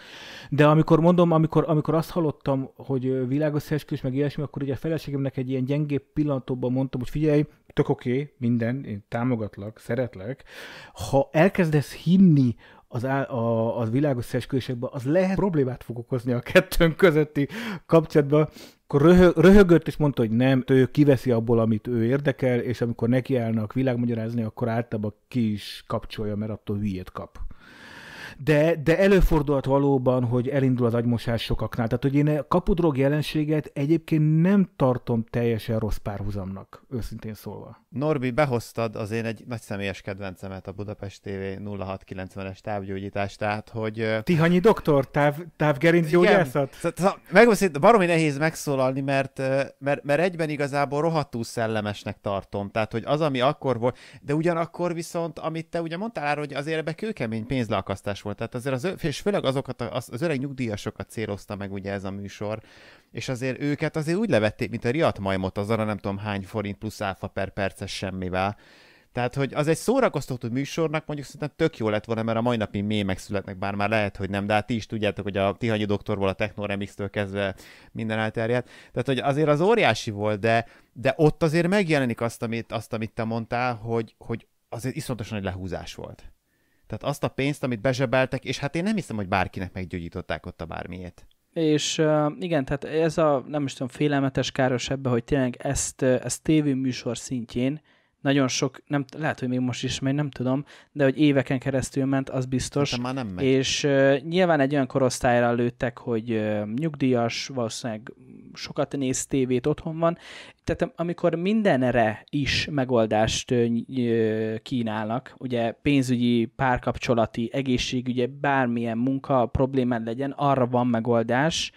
De amikor mondom, amikor, amikor azt hallottam, hogy világösszeesküvés, meg ilyesmi, akkor ugye a feleségemnek egy ilyen gyengébb pillanatokban mondtam, hogy figyelj, tök oké, okay, minden, én támogatlak, szeretlek. Ha elkezdesz hinni az, á, a, az világos az lehet problémát fog okozni a kettőnk közötti kapcsolatban, akkor röhög, röhögött, és mondta, hogy nem, ő kiveszi abból, amit ő érdekel, és amikor nekiállnak világmagyarázni, akkor általában ki is kapcsolja, mert attól hülyét kap de, de előfordulhat valóban, hogy elindul az agymosás sokaknál. Tehát, hogy én a kapudrog jelenséget egyébként nem tartom teljesen rossz párhuzamnak, őszintén szólva. Norbi, behoztad az én egy nagy személyes kedvencemet, a Budapest TV 0690-es távgyógyítást, tehát, hogy... Tihanyi doktor, táv, távgerincgyógyászat? Megmondom szintén, baromi nehéz megszólalni, mert, mert, mert egyben igazából rohadtul szellemesnek tartom, tehát, hogy az, ami akkor volt, de ugyanakkor viszont, amit te ugye mondtál, hogy azért ebbe kőkemény pénzleakasztás volt. Tehát azért az, és főleg azokat, az, az öreg nyugdíjasokat célozta meg ugye ez a műsor, és azért őket azért úgy levették, mint a riadt majmot, az arra nem tudom hány forint plusz áfa per perces semmivel. Tehát, hogy az egy szórakoztató műsornak mondjuk szerintem tök jó lett volna, mert a mai napi mémek születnek, bár már lehet, hogy nem, de hát ti is tudjátok, hogy a Tihanyi doktorból a Techno Remix-től kezdve minden elterjedt. Tehát, hogy azért az óriási volt, de, de ott azért megjelenik azt, amit, azt, amit te mondtál, hogy, hogy azért iszonyatosan egy lehúzás volt. Tehát azt a pénzt, amit bezsebeltek, és hát én nem hiszem, hogy bárkinek meggyógyították ott a bármiét. És uh, igen, tehát ez a nem is tudom, félelmetes káros ebbe, hogy tényleg ezt, ezt tévéműsor szintjén nagyon sok, nem, lehet, hogy még most is megy, nem tudom, de hogy éveken keresztül ment, az biztos. Hát már nem megy. És uh, nyilván egy olyan korosztályra lőttek, hogy uh, nyugdíjas, valószínűleg sokat néz tévét, otthon van. Tehát amikor mindenre is megoldást kínálnak, ugye pénzügyi, párkapcsolati, egészségügyi, bármilyen munka problémán legyen, arra van megoldás,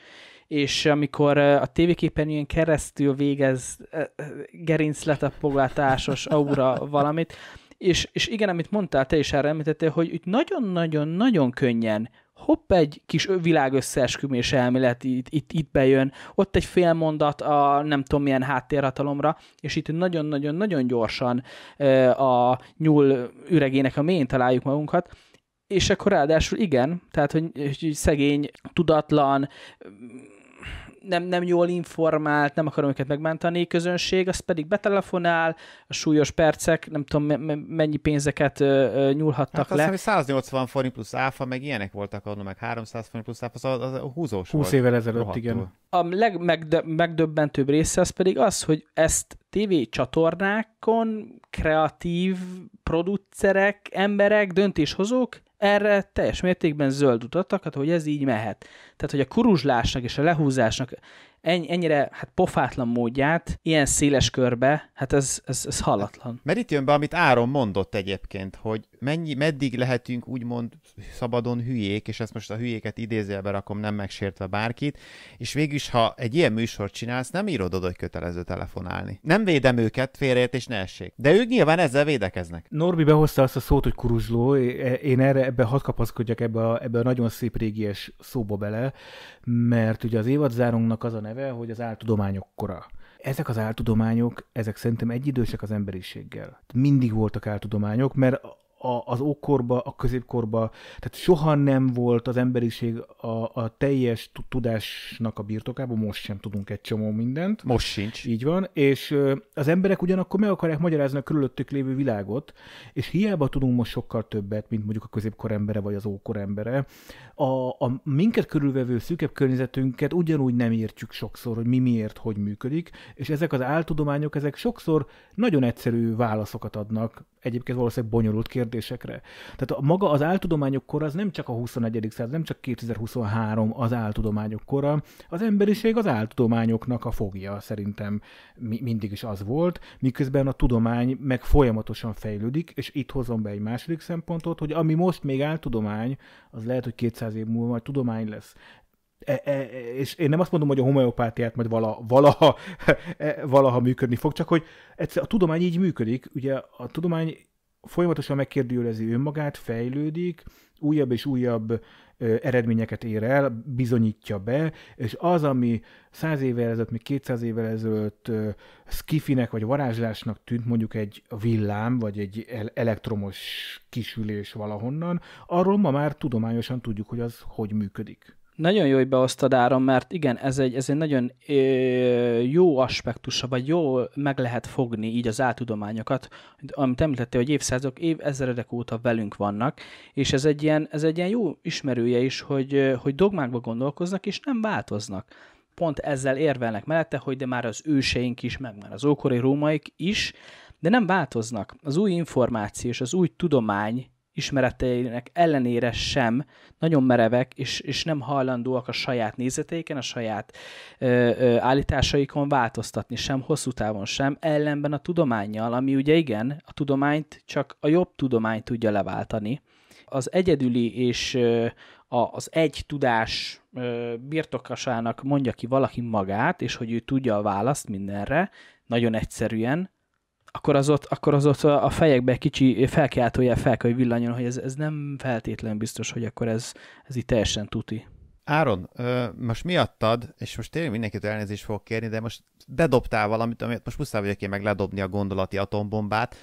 és amikor a tévéképernyőn keresztül végez gerincletapogatásos aura valamit, és, és igen, amit mondtál, te is erre hogy itt nagyon-nagyon-nagyon könnyen hopp, egy kis világ összeesküvés elmélet itt, itt, itt bejön, ott egy fél mondat a nem tudom milyen háttérhatalomra, és itt nagyon-nagyon-nagyon gyorsan a nyúl üregének a mélyén találjuk magunkat, és akkor ráadásul igen, tehát hogy, hogy szegény, tudatlan, nem, nem jól informált, nem akarom őket megmentani közönség, az pedig betelefonál, a súlyos percek, nem tudom mennyi pénzeket nyúlhattak hát le. Azt 180 forint plusz áfa, meg ilyenek voltak adnom, meg 300 forint plusz áfa, szóval az, az húzós 20 volt, évvel ezelőtt, rohadtul. igen. A legmegdöbbentőbb része az pedig az, hogy ezt TV csatornákon kreatív producerek, emberek, döntéshozók erre teljes mértékben zöld utattak, hát, hogy ez így mehet. Tehát, hogy a kuruzslásnak és a lehúzásnak ennyire hát pofátlan módját ilyen széles körbe, hát ez, ez, ez halatlan. Mert itt jön be, amit Áron mondott egyébként, hogy mennyi, meddig lehetünk úgymond szabadon hülyék, és ezt most a hülyéket idézőjelbe rakom, nem megsértve bárkit, és végülis, ha egy ilyen műsort csinálsz, nem írod oda, hogy kötelező telefonálni. Nem védem őket, és ne essék. De ők nyilván ezzel védekeznek. Norbi behozta azt a szót, hogy kuruzsló, én erre ebbe hat kapaszkodjak ebbe a, ebbe a nagyon szép régies szóba bele, mert ugye az évadzárunknak az a neve, hogy az áltudományok kora ezek az áltudományok, ezek szerintem egyidősek az emberiséggel. Mindig voltak áltudományok, mert a, az ókorba, a középkorba, tehát soha nem volt az emberiség a, a teljes tudásnak a birtokában, most sem tudunk egy csomó mindent. Most sincs. Így van, és az emberek ugyanakkor meg akarják magyarázni a körülöttük lévő világot, és hiába tudunk most sokkal többet, mint mondjuk a középkor embere vagy az ókor embere, a, a minket körülvevő szűkebb környezetünket ugyanúgy nem értjük sokszor, hogy mi miért, hogy működik, és ezek az áltudományok, ezek sokszor nagyon egyszerű válaszokat adnak egyébként valószínűleg bonyolult kérdésekre. Tehát a, maga az áltudományok kora az nem csak a 21. század, nem csak 2023 az áltudományok kora, az emberiség az áltudományoknak a fogja szerintem mi, mindig is az volt, miközben a tudomány meg folyamatosan fejlődik, és itt hozom be egy második szempontot, hogy ami most még áltudomány, az lehet, hogy 200 év múlva majd tudomány lesz. E, e, és én nem azt mondom, hogy a homeopátiát majd vala, valaha, e, valaha működni fog, csak hogy egyszer a tudomány így működik. Ugye a tudomány folyamatosan megkérdőjelezi önmagát, fejlődik, újabb és újabb ö, eredményeket ér el, bizonyítja be, és az, ami 100 évvel ezelőtt, még 200 évvel ezelőtt ö, skifinek vagy varázslásnak tűnt mondjuk egy villám, vagy egy elektromos kisülés valahonnan, arról ma már tudományosan tudjuk, hogy az hogy működik. Nagyon jó, hogy beosztad áron, mert igen, ez egy, ez egy nagyon ö, jó aspektusa, vagy jó meg lehet fogni így az áltudományokat, amit említettél, hogy évszázadok, év ezredek óta velünk vannak, és ez egy ilyen, ez egy ilyen jó ismerője is, hogy, hogy dogmákba gondolkoznak, és nem változnak. Pont ezzel érvelnek mellette, hogy de már az őseink is, meg már az ókori rómaik is, de nem változnak. Az új információ és az új tudomány ismereteinek ellenére sem nagyon merevek, és, és nem hajlandóak a saját nézeteiken, a saját ö, ö, állításaikon változtatni, sem hosszú távon sem, ellenben a tudományjal, ami ugye igen, a tudományt csak a jobb tudomány tudja leváltani. Az egyedüli és ö, a, az egy tudás ö, birtokasának mondja ki valaki magát, és hogy ő tudja a választ mindenre, nagyon egyszerűen, akkor az ott, akkor az ott a fejekbe kicsi felkiáltójel fel kell, hogy villanjon, hogy ez, ez nem feltétlen biztos, hogy akkor ez, ez így teljesen tuti. Áron, most miattad, és most tényleg mindenkit elnézést fogok kérni, de most bedobtál valamit, amit most muszáj vagyok én meg ledobni a gondolati atombombát,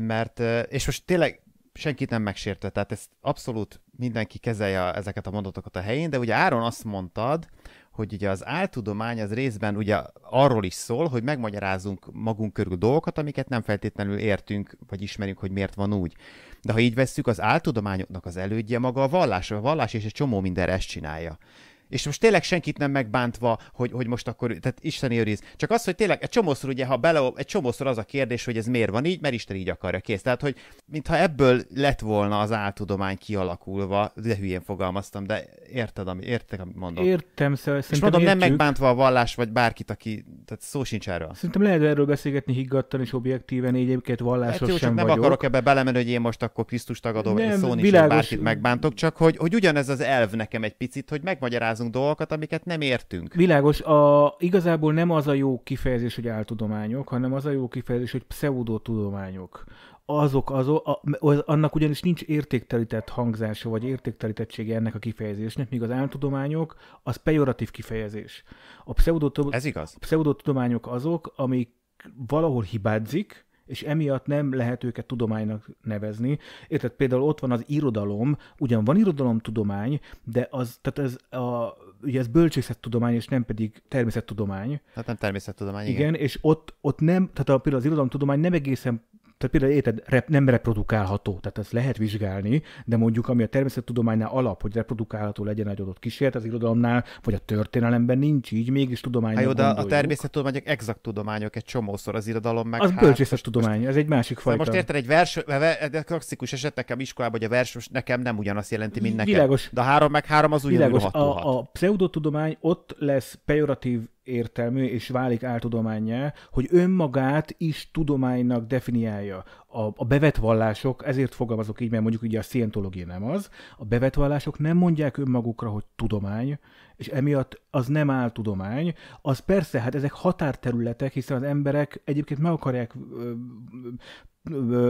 mert, és most tényleg senkit nem megsértve, tehát ezt abszolút mindenki kezelje ezeket a mondatokat a helyén, de ugye Áron azt mondtad, hogy ugye az áltudomány az részben ugye arról is szól, hogy megmagyarázzunk magunk körül dolgokat, amiket nem feltétlenül értünk, vagy ismerünk, hogy miért van úgy. De ha így vesszük, az áltudományoknak az elődje maga a vallás, a vallás és egy csomó mindenre ezt csinálja. És most tényleg senkit nem megbántva, hogy, hogy most akkor, tehát Isten őriz. Csak az, hogy tényleg egy csomószor, ugye, ha bele, egy csomószor az a kérdés, hogy ez miért van így, mert Isten így akarja, kész. Tehát, hogy mintha ebből lett volna az áltudomány kialakulva, de hülyén fogalmaztam, de érted, ami, értek, amit mondom. Értem, szóval És mondom, értjük. nem megbántva a vallás, vagy bárkit, aki, tehát szó sincs erről. Szerintem lehet erről beszélgetni higgadtan és objektíven, így egyébként vallásos hát jó, sem nem vagyok. akarok ebbe belemenni, hogy én most akkor Krisztus tagadó, vagy szó nincs, bárkit megbántok, csak hogy, hogy ugyanez az elv nekem egy picit, hogy megmagyaráz magyarázunk dolgokat, amiket nem értünk. Világos, a, igazából nem az a jó kifejezés, hogy áltudományok, hanem az a jó kifejezés, hogy pseudotudományok azok, azok a, az, annak ugyanis nincs értéktelített hangzása, vagy értéktelítettsége ennek a kifejezésnek, míg az áltudományok, az pejoratív kifejezés. A pseudotudományok azok, amik valahol hibázik, és emiatt nem lehet őket tudománynak nevezni. Érted, például ott van az irodalom, ugyan van irodalomtudomány, de az, tehát ez a, ugye ez bölcsészettudomány, és nem pedig természettudomány. Tehát nem természettudomány, igen. Igen, és ott, ott nem, tehát a, például az irodalomtudomány nem egészen tehát például érted, rep, nem reprodukálható, tehát ezt lehet vizsgálni, de mondjuk ami a természettudománynál alap, hogy reprodukálható legyen egy adott kísérlet az irodalomnál, vagy a történelemben nincs így, mégis tudomány. Hát jó, de a természettudományok exakt tudományok egy csomószor, az irodalom meg. Az hát, bölcsészes tudomány, ez egy másik szóval fajta. Most érted, egy vers, de klasszikus eset nekem iskolában, hogy a vers nekem nem ugyanazt jelenti, mint nekem. Világos. De a három meg három az ugyanaz. a, a pseudotudomány ott lesz pejoratív értelmű és válik áltudományá, hogy önmagát is tudománynak definiálja. A, a bevett vallások, ezért fogalmazok így, mert mondjuk ugye a szientológia nem az, a bevett vallások nem mondják önmagukra, hogy tudomány, és emiatt az nem áll tudomány. Az persze, hát ezek határterületek, hiszen az emberek egyébként meg akarják,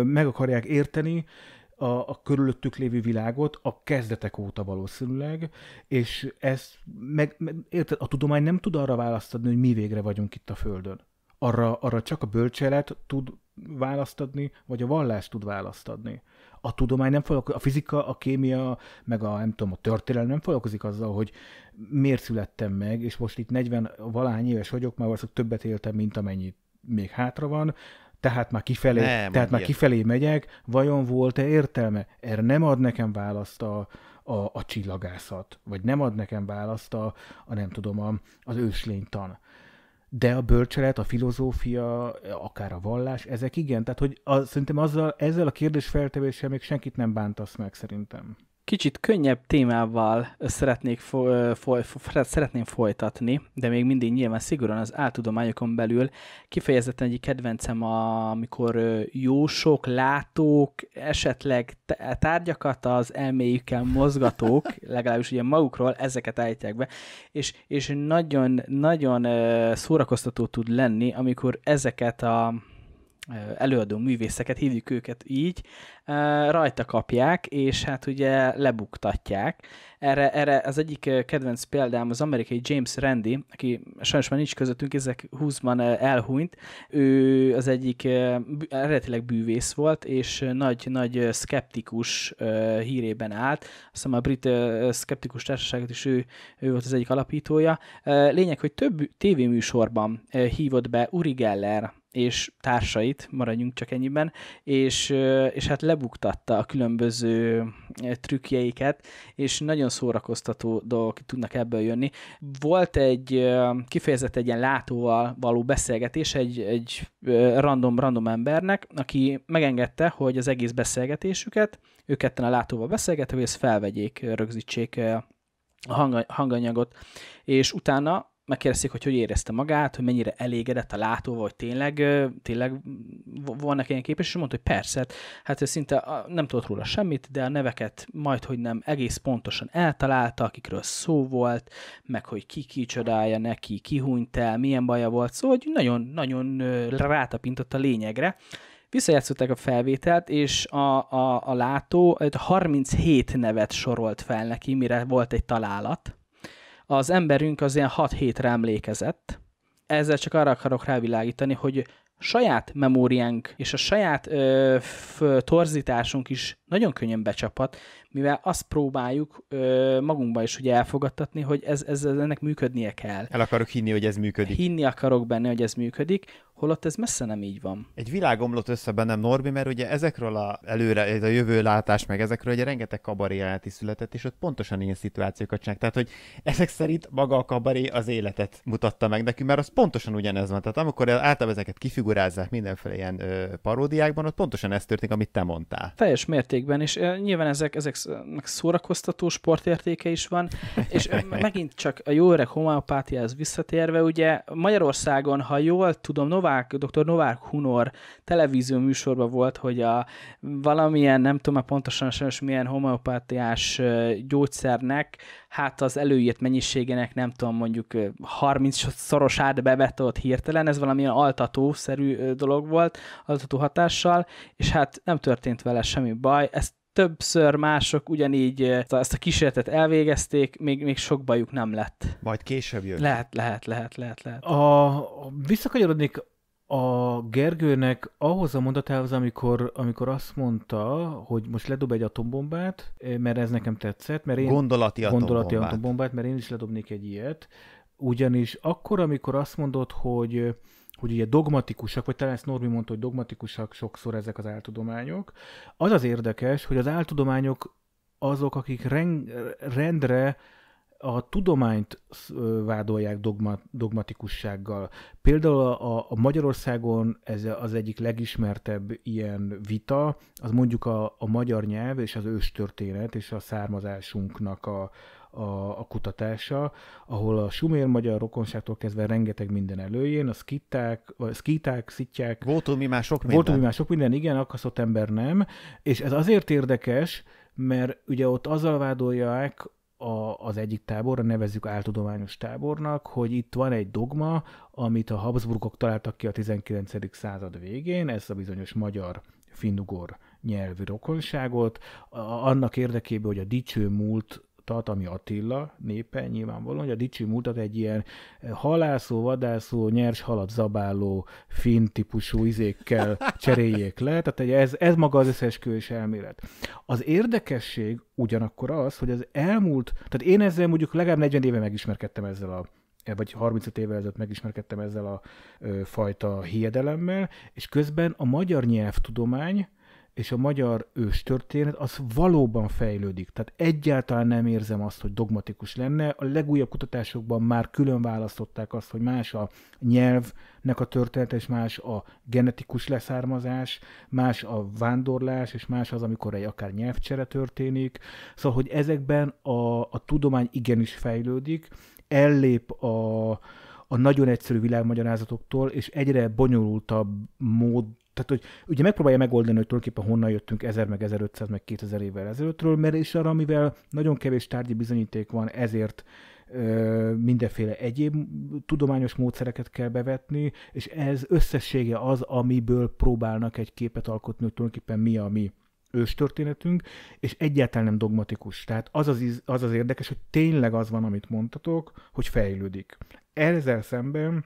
meg akarják érteni, a, a körülöttük lévő világot a kezdetek óta valószínűleg, és ez meg, meg érted, a tudomány nem tud arra választ adni, hogy mi végre vagyunk itt a Földön. Arra, arra csak a bölcselet tud választ adni, vagy a vallás tud választ adni. A tudomány nem foglalkozik, a fizika, a kémia, meg a, nem tudom, a történelem nem foglalkozik azzal, hogy miért születtem meg, és most itt 40 valahány éves vagyok, már valószínűleg többet éltem, mint amennyi még hátra van, tehát már kifelé, nem, tehát már kifelé megyek, vajon volt-e értelme? Erre nem ad nekem választ a, a, a csillagászat, vagy nem ad nekem választ a, a nem tudom, a, az őslénytan. De a bölcselet, a filozófia, akár a vallás, ezek igen. Tehát, hogy a, szerintem azzal, ezzel a kérdés feltevéssel még senkit nem bántasz meg, szerintem kicsit könnyebb témával szeretnék fo- fo- fo- szeretném folytatni, de még mindig nyilván szigorúan az áltudományokon belül kifejezetten egy kedvencem, amikor jósok, látók, esetleg tárgyakat az elméjükkel mozgatók, legalábbis ugye magukról ezeket állítják be, és, és nagyon, nagyon szórakoztató tud lenni, amikor ezeket a előadó művészeket, hívjuk őket így, rajta kapják, és hát ugye lebuktatják. Erre, erre az egyik kedvenc példám az amerikai James Randy, aki sajnos már nincs közöttünk, ezek húzban elhunyt. Ő az egyik eredetileg bűvész volt, és nagy-nagy szkeptikus hírében állt. hiszem a brit szkeptikus társaságot is ő, ő volt az egyik alapítója. Lényeg, hogy több tévéműsorban hívott be Uri Geller és társait, maradjunk csak ennyiben, és, és hát lebuktatta a különböző trükkjeiket, és nagyon szórakoztató dolgok tudnak ebből jönni. Volt egy kifejezett egy ilyen látóval való beszélgetés egy, egy random, random embernek, aki megengedte, hogy az egész beszélgetésüket, ők ketten a látóval beszélgetve, hogy ezt felvegyék, rögzítsék a hanganyagot, és utána megkérdezték, hogy hogy érezte magát, hogy mennyire elégedett a látóval, hogy tényleg, tényleg vannak ilyen képes, és mondta, hogy persze, hát ő hát szinte nem tudott róla semmit, de a neveket majd, hogy nem egész pontosan eltalálta, akikről szó volt, meg hogy ki kicsodálja neki, hunyt el, milyen baja volt, szóval hogy nagyon-nagyon rátapintott a lényegre. Visszajátszották a felvételt, és a, a, a látó 37 hát nevet sorolt fel neki, mire volt egy találat az emberünk az ilyen 6 hétre emlékezett. Ezzel csak arra akarok rávilágítani, hogy saját memóriánk és a saját ö, f, torzításunk is nagyon könnyen becsapat, mivel azt próbáljuk ö, magunkba is ugye elfogadtatni, hogy ez, ez ennek működnie kell. El akarok hinni, hogy ez működik. Hinni akarok benne, hogy ez működik, holott ez messze nem így van. Egy világ omlott össze bennem, Norbi, mert ugye ezekről a előre, ez a jövőlátás, meg ezekről ugye rengeteg kabaré is született, és ott pontosan ilyen szituációkat csinálják. Tehát, hogy ezek szerint maga a kabaré az életet mutatta meg nekünk, mert az pontosan ugyanez van. Tehát amikor általában ezeket kifigurázzák mindenféle ilyen ö, paródiákban, ott pontosan ez történik, amit te mondtál. Teljes mértékben, és ö, nyilván ezek, ezek szórakoztató sportértéke is van, és megint csak a jó öreg homeopátiához visszatérve, ugye Magyarországon, ha jól tudom, Novák Novák, dr. Novák Hunor televízió műsorban volt, hogy a valamilyen, nem tudom már pontosan sajnos milyen homeopátiás gyógyszernek, hát az előírt mennyiségének, nem tudom, mondjuk 30 szorosát bevette ott hirtelen, ez valamilyen altatószerű dolog volt, altató hatással, és hát nem történt vele semmi baj, ezt többször mások ugyanígy ezt a kísérletet elvégezték, még, még sok bajuk nem lett. Majd később jön. Lehet, lehet, lehet, lehet, lehet. A, visszakanyarodnék a Gergőnek ahhoz a mondatához, amikor, amikor azt mondta, hogy most ledob egy atombombát, eh, mert ez nekem tetszett, mert én... Gondolati, gondolati atombombát. atombombát. mert én is ledobnék egy ilyet. Ugyanis akkor, amikor azt mondod, hogy hogy ugye dogmatikusak, vagy talán ezt Norbi mondta, hogy dogmatikusak sokszor ezek az áltudományok. Az az érdekes, hogy az áltudományok azok, akik rendre a tudományt vádolják dogma, dogmatikussággal. Például a, a Magyarországon ez az egyik legismertebb ilyen vita, az mondjuk a, a magyar nyelv és az őstörténet és a származásunknak a, a, a kutatása, ahol a sumér magyar rokonságtól kezdve rengeteg minden előjén, a skitták, a skiták szitják. Voltunk mi már sok minden. Voltunk mi már sok minden, igen, akaszott ember nem. És ez azért érdekes, mert ugye ott azzal vádolják a, az egyik táborra, nevezzük áltudományos tábornak, hogy itt van egy dogma, amit a Habsburgok találtak ki a 19. század végén, ez a bizonyos magyar finnugor nyelvű rokonságot, annak érdekében, hogy a dicső múlt mutat, ami Attila népe nyilvánvalóan, hogy a dicsi mutat egy ilyen eh, halászó, vadászó, nyers halat zabáló fin típusú izékkel cseréljék le, tehát ez, ez maga az összes elmélet. Az érdekesség ugyanakkor az, hogy az elmúlt, tehát én ezzel mondjuk legalább 40 éve megismerkedtem ezzel a eh, vagy 35 évvel ezelőtt megismerkedtem ezzel a ö, fajta hiedelemmel, és közben a magyar nyelvtudomány és a magyar őstörténet az valóban fejlődik. Tehát egyáltalán nem érzem azt, hogy dogmatikus lenne. A legújabb kutatásokban már külön választották azt, hogy más a nyelvnek a története, és más a genetikus leszármazás, más a vándorlás, és más az, amikor egy akár nyelvcsere történik. Szóval, hogy ezekben a, a tudomány igenis fejlődik, ellép a, a nagyon egyszerű világmagyarázatoktól, és egyre bonyolultabb mód tehát hogy ugye megpróbálja megoldani, hogy tulajdonképpen honnan jöttünk 1000 meg 1500 meg 2000 évvel ezelőttről, mert és arra, amivel nagyon kevés tárgyi bizonyíték van, ezért ö, mindenféle egyéb tudományos módszereket kell bevetni, és ez összessége az, amiből próbálnak egy képet alkotni, hogy tulajdonképpen mi a mi őstörténetünk, és egyáltalán nem dogmatikus. Tehát az az, az az érdekes, hogy tényleg az van, amit mondtatok, hogy fejlődik. Ezzel szemben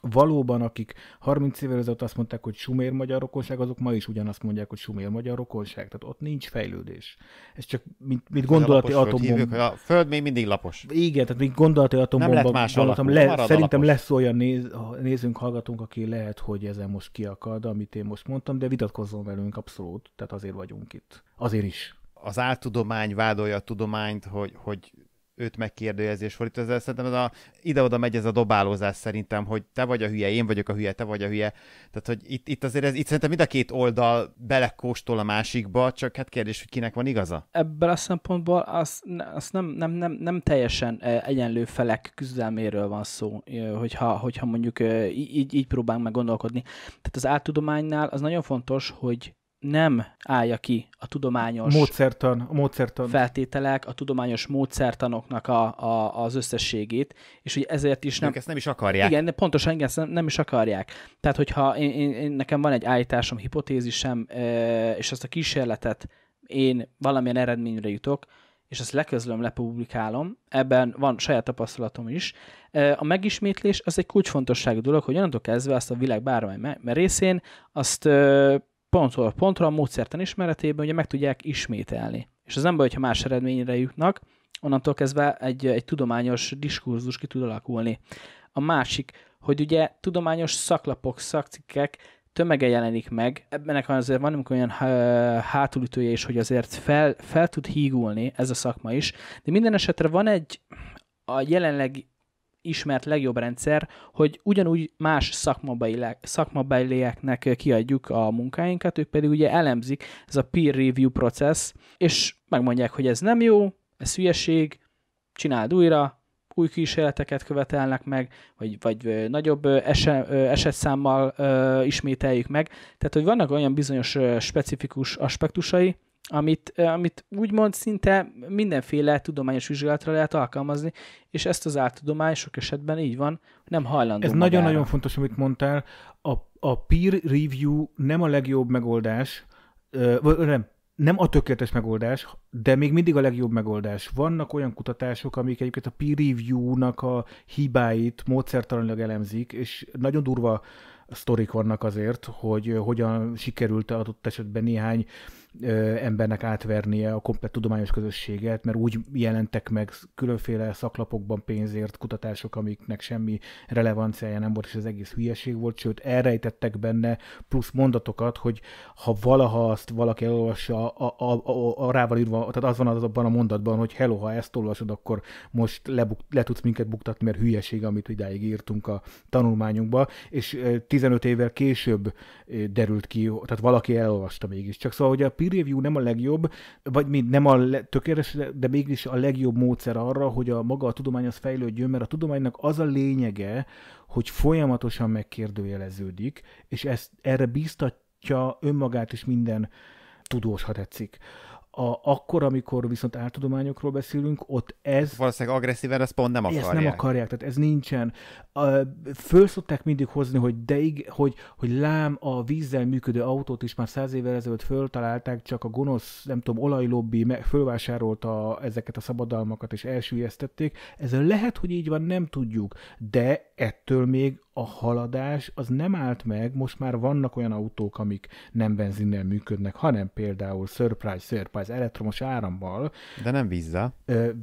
valóban, akik 30 évvel ezelőtt azt mondták, hogy sumér magyar rokonság, azok ma is ugyanazt mondják, hogy sumér magyar rokonság. Tehát ott nincs fejlődés. Ez csak mint, mint gondolati atombomba. A föld még mindig lapos. Igen, tehát mint gondolati atombomba. Nem lett más alakú, le, Szerintem alapos. lesz olyan néz, nézünk, hallgatunk, aki lehet, hogy ezen most kiakad, amit én most mondtam, de vitatkozzon velünk abszolút. Tehát azért vagyunk itt. Azért is. Az áltudomány vádolja a tudományt, hogy, hogy őt megkérdőjelzés fordít. Ez, szerintem ez a, ide-oda megy ez a dobálózás szerintem, hogy te vagy a hülye, én vagyok a hülye, te vagy a hülye. Tehát, hogy itt, itt azért ez, itt szerintem mind a két oldal belekóstol a másikba, csak hát kérdés, hogy kinek van igaza. Ebből a szempontból az, az nem, nem, nem, nem, teljesen e, egyenlő felek küzdelméről van szó, hogyha, hogyha mondjuk így, így próbálunk meg gondolkodni. Tehát az áltudománynál az nagyon fontos, hogy nem állja ki a tudományos módszertan, a módszertan. feltételek, a tudományos módszertanoknak a, a, az összességét, és hogy ezért is nem... Ők ezt nem is akarják. Igen, pontosan, igen, ezt nem is akarják. Tehát, hogyha én, én, én nekem van egy állításom, hipotézisem, és azt a kísérletet én valamilyen eredményre jutok, és ezt leközlöm, lepublikálom, ebben van saját tapasztalatom is. A megismétlés az egy kulcsfontosságú dolog, hogy onnantól kezdve azt a világ bármely részén azt pontról pontra a módszertan ismeretében ugye meg tudják ismételni. És az baj, hogyha más eredményre jutnak, onnantól kezdve egy, egy tudományos diskurzus ki tud alakulni. A másik, hogy ugye tudományos szaklapok, szakcikkek tömege jelenik meg. Ennek azért van amikor olyan hátulütője is, hogy azért fel, fel tud hígulni ez a szakma is, de minden esetre van egy a jelenlegi ismert legjobb rendszer, hogy ugyanúgy más szakmabelieknek kiadjuk a munkáinkat, ők pedig ugye elemzik, ez a peer review process, és megmondják, hogy ez nem jó, ez hülyeség, csináld újra, új kísérleteket követelnek meg, vagy, vagy nagyobb ese, esetszámmal ismételjük meg. Tehát, hogy vannak olyan bizonyos specifikus aspektusai, amit, amit úgymond szinte mindenféle tudományos vizsgálatra lehet alkalmazni, és ezt az áltudomány sok esetben így van, nem hajlandó Ez nagyon-nagyon fontos, amit mondtál. A, a peer review nem a legjobb megoldás, vagy nem, nem a tökéletes megoldás, de még mindig a legjobb megoldás. Vannak olyan kutatások, amik egyébként a peer review-nak a hibáit módszertalanilag elemzik, és nagyon durva sztorik vannak azért, hogy hogyan sikerült adott esetben néhány embernek átvernie a komplet tudományos közösséget, mert úgy jelentek meg különféle szaklapokban pénzért kutatások, amiknek semmi relevanciája nem volt, és az egész hülyeség volt, sőt elrejtettek benne plusz mondatokat, hogy ha valaha azt valaki elolvassa, a, a, a, a rával írva, tehát az van az abban a mondatban, hogy hello, ha ezt olvasod, akkor most lebuk, le tudsz minket buktatni, mert hülyeség, amit idáig írtunk a tanulmányunkba, és 15 évvel később derült ki, tehát valaki elolvasta mégiscsak. Szóval, hogy a peer review nem a legjobb, vagy mi nem a le- tökéletes, de mégis a legjobb módszer arra, hogy a maga a tudomány az fejlődjön, mert a tudománynak az a lényege, hogy folyamatosan megkérdőjeleződik, és ezt, erre biztatja önmagát is minden tudós, ha tetszik a, akkor, amikor viszont áltudományokról beszélünk, ott ez... Valószínűleg agresszíven ezt pont nem akarják. Ezt nem akarják, tehát ez nincsen. Föl szokták mindig hozni, hogy de ig, hogy, hogy lám a vízzel működő autót is már száz évvel ezelőtt föltalálták, csak a gonosz, nem tudom, olajlobbi fölvásárolta ezeket a szabadalmakat és elsüllyesztették. Ez lehet, hogy így van, nem tudjuk, de ettől még a haladás az nem állt meg, most már vannak olyan autók, amik nem benzinnel működnek, hanem például Surprise, Surprise elektromos árammal. De nem vízzel.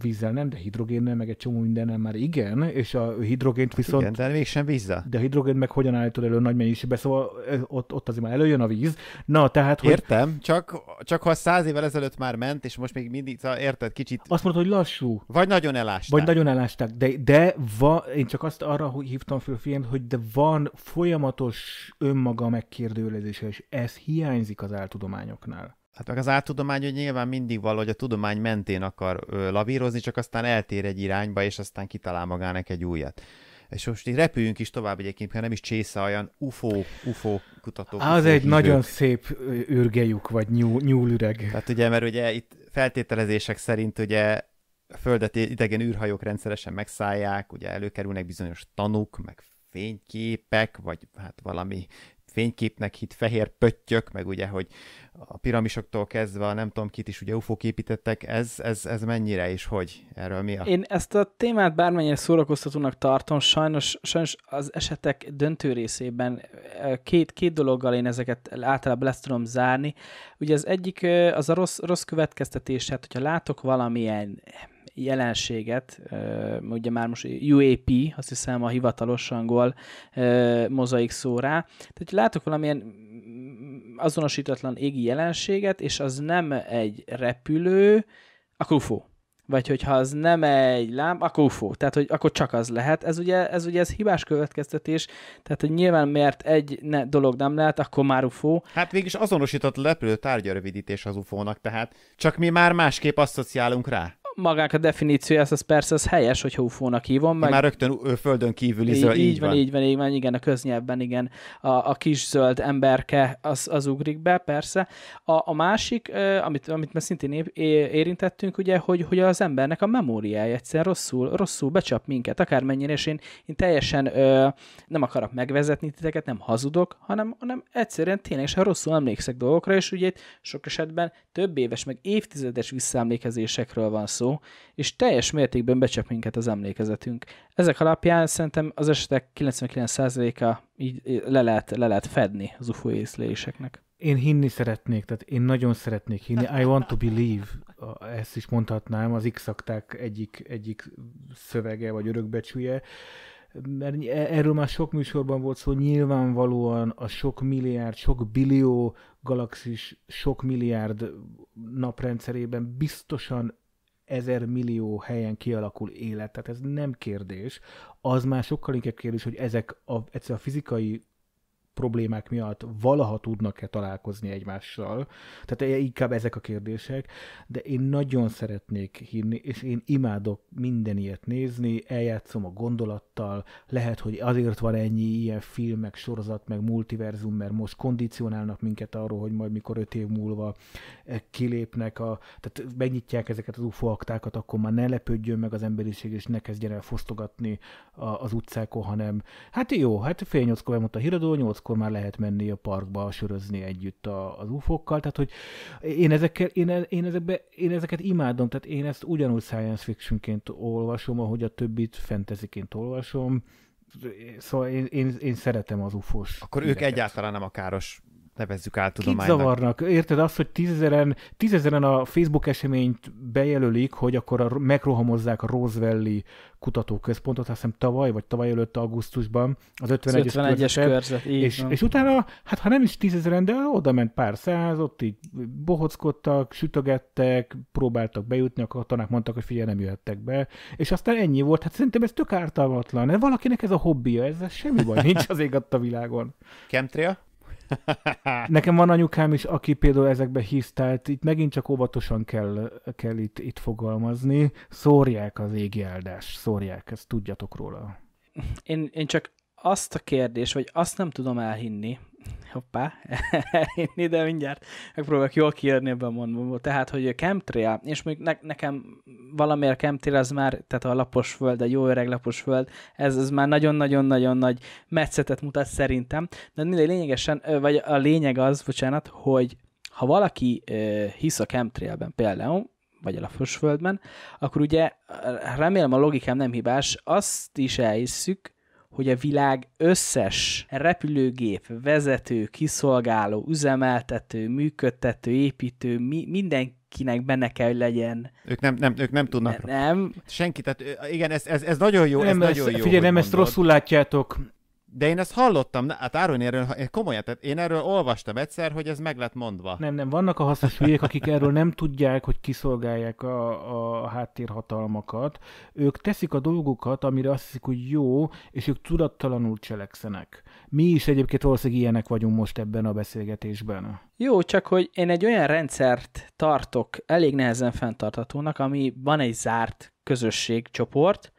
vízzel nem, de hidrogénnel, meg egy csomó mindennel már igen, és a hidrogént hát viszont... Igen, de mégsem vízzel. De a hidrogént meg hogyan állítod elő nagy mennyiségben, szóval ott, ott azért már előjön a víz. Na, tehát, hogy... Értem, csak, csak ha száz évvel ezelőtt már ment, és most még mindig, szóval érted, kicsit... Azt mondod, hogy lassú. Vagy nagyon elásták. Vagy nagyon elásták, de, de va, én csak azt arra hogy hívtam fel a hogy de van folyamatos önmaga megkérdőlezése, és ez hiányzik az áltudományoknál. Hát meg az áltudomány, hogy nyilván mindig valahogy a tudomány mentén akar ö, lavírozni, csak aztán eltér egy irányba, és aztán kitalál magának egy újat. És most így repüljünk is tovább egyébként, mert nem is csésze olyan UFO, UFO kutatók. Az UFO egy hívők. nagyon szép űrgejuk, vagy nyúl, nyúlüreg. Tehát ugye, mert ugye itt feltételezések szerint ugye a földet idegen űrhajók rendszeresen megszállják, ugye előkerülnek bizonyos tanuk, meg fényképek, vagy hát valami fényképnek hit fehér pöttyök, meg ugye, hogy a piramisoktól kezdve nem tudom kit is ugye ufo építettek, ez, ez, ez mennyire is hogy? Erről mi a... Én ezt a témát bármennyire szórakoztatónak tartom, sajnos, sajnos az esetek döntő részében két, két dologgal én ezeket általában lesz tudom zárni. Ugye az egyik az a rossz, rossz következtetés, hát hogyha látok valamilyen jelenséget, ugye már most UAP, azt hiszem a hivatalos angol mozaik szórá. Tehát látok valamilyen azonosítatlan égi jelenséget, és az nem egy repülő, akkor UFO vagy hogyha az nem egy lám, akkor UFO, tehát hogy akkor csak az lehet. Ez ugye, ez ugye ez hibás következtetés, tehát hogy nyilván mert egy ne, dolog nem lehet, akkor már UFO. Hát végig is azonosított lepülő tárgya rövidítés az UFO-nak, tehát csak mi már másképp asszociálunk rá magák a definíció, ez, az persze az helyes, hogy ufónak hívom. Meg... Már rögtön földön kívül így, így, így van, van. Így van, így van, igen, a köznyelvben, igen, a, a kis zöld emberke az, az ugrik be, persze. A, a másik, amit, amit már szintén érintettünk, ugye, hogy, hogy az embernek a memóriája egyszer rosszul, rosszul becsap minket, akármennyire, és én, én teljesen ö, nem akarok megvezetni titeket, nem hazudok, hanem, hanem egyszerűen sem rosszul emlékszek dolgokra, és ugye itt sok esetben több éves, meg évtizedes visszaemlékezésekről van szó szó, és teljes mértékben becsap minket az emlékezetünk. Ezek alapján szerintem az esetek 99%-a így le lehet, le lehet fedni az UFO észléseknek. Én hinni szeretnék, tehát én nagyon szeretnék hinni. I want to believe, ezt is mondhatnám, az x egyik, egyik szövege vagy örökbecsüje mert erről már sok műsorban volt szó, nyilvánvalóan a sok milliárd, sok billió galaxis, sok milliárd naprendszerében biztosan ezer millió helyen kialakul élet, tehát ez nem kérdés. Az már sokkal inkább kérdés, hogy ezek a, egyszer a fizikai problémák miatt valaha tudnak-e találkozni egymással. Tehát e- inkább ezek a kérdések, de én nagyon szeretnék hinni, és én imádok minden ilyet nézni, eljátszom a gondolattal, lehet, hogy azért van ennyi ilyen film, meg sorozat, meg multiverzum, mert most kondicionálnak minket arról, hogy majd mikor öt év múlva e, kilépnek, a, tehát megnyitják ezeket az UFO aktákat, akkor már ne lepődjön meg az emberiség, és ne kezdjen el fosztogatni az utcákon, hanem hát jó, hát fél nyolckor elmondta a híradó, nyolc Kor már lehet menni a parkba sörözni együtt a, az ufokkal. tehát hogy én, ezekkel, én, én, ezekbe, én ezeket imádom, tehát én ezt ugyanúgy science fictionként olvasom, ahogy a többit fantasyként olvasom, szóval én, én, én szeretem az ufos. Akkor híreket. ők egyáltalán nem a káros nevezzük át tudománynak. Kit zavarnak? Érted azt, hogy tízezeren, tízezeren a Facebook eseményt bejelölik, hogy akkor a, megrohamozzák a Roosevelt-i kutatóközpontot, azt hiszem tavaly, vagy tavaly előtt augusztusban, az 51-es, 51 körzet, körzet így, és, és, utána, hát ha nem is tízezeren, de oda ment pár száz, ott így bohockodtak, sütögettek, próbáltak bejutni, akkor a katonák mondtak, hogy figyelj, nem jöhettek be, és aztán ennyi volt, hát szerintem ez tök ártalmatlan, valakinek ez a hobbija, ez semmi baj nincs az ég a világon. Kemtria. Nekem van anyukám is, aki például ezekbe hisz, tehát itt megint csak óvatosan kell, kell itt, itt fogalmazni. Szórják az égi áldás, szórják, ezt tudjatok róla. Én, én csak azt a kérdés, vagy azt nem tudom elhinni, hoppá, én ide mindjárt megpróbálok jól kijönni ebben a mondomból. Tehát, hogy a chemtrail, és még ne, nekem valamiért chemtrail az már, tehát a lapos föld, a jó öreg lapos föld, ez, ez már nagyon-nagyon-nagyon nagy metszetet mutat szerintem, de minden lényegesen, vagy a lényeg az, bocsánat, hogy ha valaki hisz a chemtrailben például, vagy a lapos földben, akkor ugye remélem a logikám nem hibás, azt is elhisszük, hogy a világ összes repülőgép, vezető, kiszolgáló, üzemeltető, működtető, építő, mi, minden kinek benne kell, hogy legyen. Ők nem, nem, ők nem tudnak. Nem. Senki, tehát igen, ez, ez, ez nagyon jó, nem, ez, ez nagyon jó. Figyelj, nem, mondod. ezt rosszul látjátok. De én ezt hallottam, hát Áron erről, komolyan, tehát én erről olvastam egyszer, hogy ez meg lett mondva. Nem, nem, vannak a hasznos hülyék, akik erről nem tudják, hogy kiszolgálják a, a háttérhatalmakat. Ők teszik a dolgukat, amire azt hiszik, hogy jó, és ők tudattalanul cselekszenek. Mi is egyébként valószínűleg ilyenek vagyunk most ebben a beszélgetésben. Jó, csak hogy én egy olyan rendszert tartok elég nehezen fenntartatónak, ami van egy zárt közösségcsoport,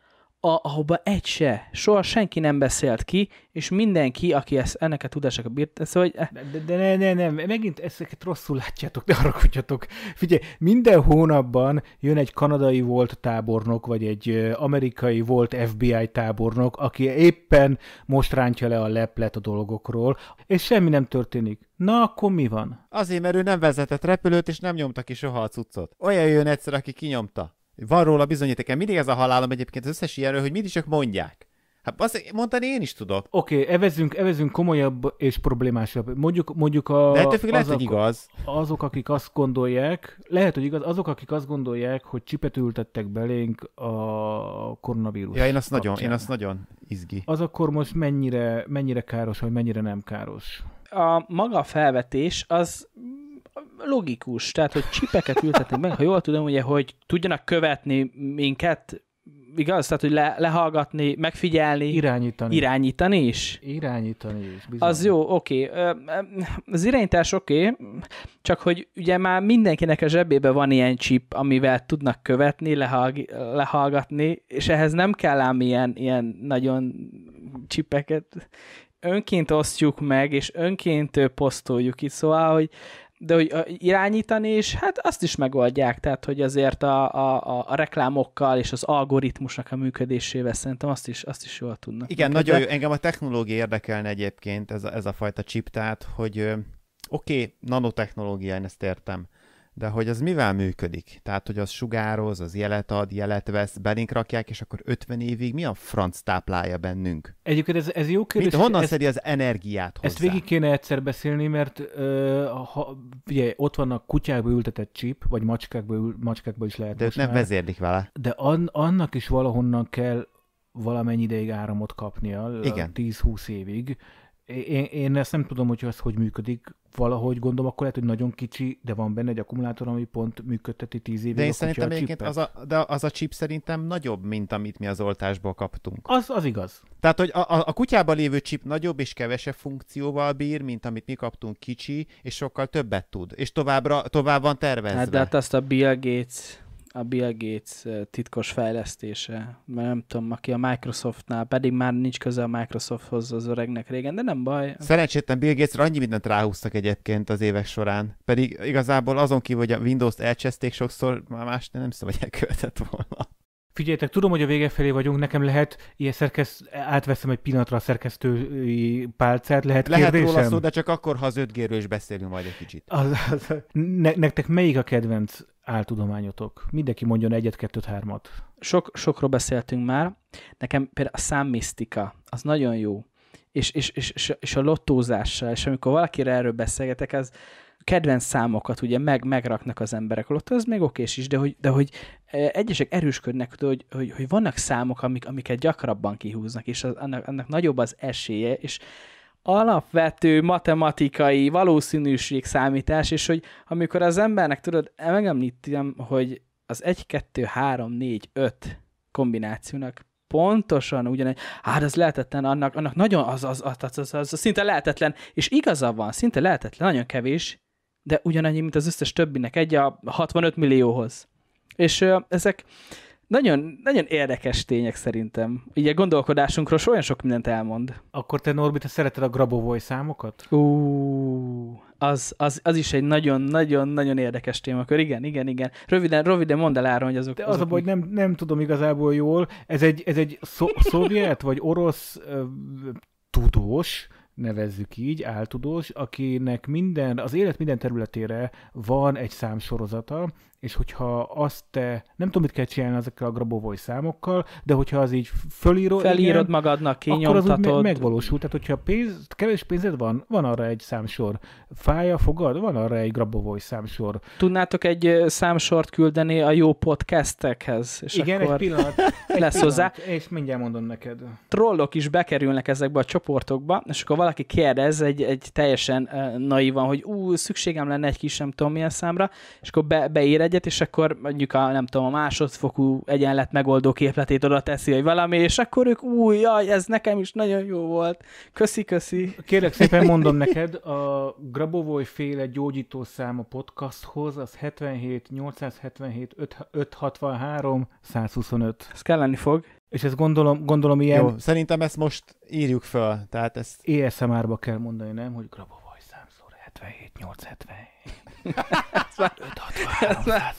a, ahova egy se, soha senki nem beszélt ki, és mindenki, aki ezt, ennek a tudására bírt, ez, hogy... Eh. De, de, de ne, ne, ne, megint ezeket rosszul látjátok, de arra kutyatok. Figyelj, minden hónapban jön egy kanadai volt tábornok, vagy egy amerikai volt FBI tábornok, aki éppen most rántja le a leplet a dolgokról, és semmi nem történik. Na, akkor mi van? Azért, mert ő nem vezetett repülőt, és nem nyomta ki soha a cuccot. Olyan jön egyszer, aki kinyomta. Van róla bizonyíték. mindig ez a halálom egyébként az összes ilyenről, hogy mit is csak mondják. Hát azt mondani én is tudok. Oké, okay, evezünk, evezünk komolyabb és problémásabb. Mondjuk, mondjuk a... De ettől függ, lehet, hogy igaz. Azok, akik azt gondolják, lehet, hogy igaz, azok, akik azt gondolják, hogy csipet ültettek belénk a koronavírus. Ja, én azt kapcsán. nagyon, én azt nagyon izgi. Az akkor most mennyire, mennyire káros, vagy mennyire nem káros? A maga felvetés az logikus, tehát hogy csipeket ültetnek meg, ha jól tudom, ugye, hogy tudjanak követni minket, igaz? Tehát, hogy le, lehallgatni, megfigyelni. Irányítani. Irányítani is? Irányítani is, bizony. Az jó, oké. Okay. Az irányítás oké, okay, csak hogy ugye már mindenkinek a zsebében van ilyen chip, amivel tudnak követni, lehallg- lehallgatni, és ehhez nem kell ám ilyen, ilyen nagyon csipeket önként osztjuk meg, és önként posztoljuk itt, szóval, hogy de hogy irányítani, és hát azt is megoldják, tehát hogy azért a, a, a reklámokkal és az algoritmusnak a működésével szerintem azt is, azt is jól tudnak. Igen, működni. nagyon jó. Engem a technológia érdekelne egyébként ez a, ez a fajta chip, tehát hogy oké, okay, nanotechnológia, én ezt értem, de hogy az mivel működik? Tehát, hogy az sugároz, az jelet ad, jelet vesz, belénk rakják, és akkor 50 évig mi a franc táplálja bennünk? Egyébként ez, ez jó kérdés. Mit, honnan ezt, szedi az energiát hozzá? Ezt végig kéne egyszer beszélni, mert ö, ha, ugye, ott vannak kutyákba ültetett csíp, vagy macskákba, ül, macskákba is lehet De most nem már, vezérlik vele. De an, annak is valahonnan kell valamennyi ideig áramot kapnia, Igen. 10-20 évig. Én, én ezt nem tudom, hogy ez hogy működik, valahogy gondolom, akkor lehet, hogy nagyon kicsi, de van benne egy akkumulátor, ami pont működteti 10 évig. De én szerintem a az a, de az a chip szerintem nagyobb, mint amit mi az oltásból kaptunk. Az, az igaz. Tehát, hogy a, a, a kutyában lévő chip nagyobb és kevesebb funkcióval bír, mint amit mi kaptunk kicsi, és sokkal többet tud. És továbbra, tovább van tervezve. Hát, de hát azt a Bill Gates a Bill Gates titkos fejlesztése, mert nem tudom, aki a Microsoftnál, pedig már nincs köze a Microsofthoz az öregnek régen, de nem baj. Szerencsétlen Bill Gatesre annyi mindent ráhúztak egyébként az évek során, pedig igazából azon kívül, hogy a Windows-t elcseszték sokszor, már más nem hiszem, hogy elkövetett volna. Figyeljetek, tudom, hogy a vége felé vagyunk, nekem lehet ilyen szerkeszt, átveszem egy pillanatra a szerkesztői pálcát, lehet Lehet kérdésem? róla szó, de csak akkor, ha az 5 is beszélünk majd egy kicsit. Az, az, ne, nektek melyik a kedvenc áltudományotok? Mindenki mondjon egyet, kettőt, hármat. Sok, sokról beszéltünk már. Nekem például a számmisztika, az nagyon jó. És, és, és, és a lottózással, és amikor valakire erről beszélgetek, az kedvenc számokat ugye meg, megraknak az emberek. A az még okés is, de hogy, de hogy e, egyesek erősködnek, de hogy, hogy, hogy vannak számok, amik, amiket gyakrabban kihúznak, és az, annak, annak nagyobb az esélye, és alapvető matematikai valószínűség számítás, és hogy amikor az embernek, tudod, megemlítem, hogy az 1, 2, 3, 4, 5 kombinációnak pontosan ugyanegy, hát az lehetetlen, annak, annak nagyon az, az, az, az, az, az, szinte lehetetlen, és igaza van, szinte lehetetlen, nagyon kevés, de ugyanannyi, mint az összes többinek, egy a 65 millióhoz. És ö, ezek, nagyon, nagyon érdekes tények szerintem. Ugye gondolkodásunkról olyan sok mindent elmond. Akkor te, Norbi, te szereted a Grabovoi számokat? Ú, az, az, az is egy nagyon-nagyon-nagyon érdekes témakör. Igen, igen, igen. Röviden, röviden mondd el Áron, hogy azok... De az azok a baj, hogy nem, nem tudom igazából jól. Ez egy, ez egy szo- szovjet vagy orosz ö, tudós, nevezzük így, áltudós, akinek minden, az élet minden területére van egy számsorozata, és hogyha azt te, nem tudom, mit kell csinálni ezekkel a grabovoly számokkal, de hogyha az így fölírod, felírod igen, magadnak, kinyomtatod. Akkor az úgy megvalósul. Tehát, hogyha pénz, kevés pénzed van, van arra egy számsor. Fája, fogad, van arra egy grabovoly számsor. Tudnátok egy számsort küldeni a jó podcastekhez? És igen, akkor egy pillanat. Egy lesz pillanat, hozzá. És mindjárt mondom neked. Trollok is bekerülnek ezekbe a csoportokba, és akkor valaki kérdez egy, egy teljesen naivan, hogy ú, szükségem lenne egy kis nem tudom milyen számra, és akkor be, beír egyet, és akkor mondjuk a, nem tudom, a másodfokú egyenlet megoldó képletét oda teszi, vagy valami, és akkor ők, új, jaj, ez nekem is nagyon jó volt. Köszi, köszi. Kérlek szépen mondom neked, a Grabovoy féle gyógyítószám a podcasthoz, az 77 877 5, 563 125. Ez kell lenni fog. És ezt gondolom, gondolom ilyen... Jó, szerintem ezt most írjuk föl, tehát ezt... ASMR-ba e kell mondani, nem? Hogy Grabovoy számszor 77 877 ez már, 563, ez már,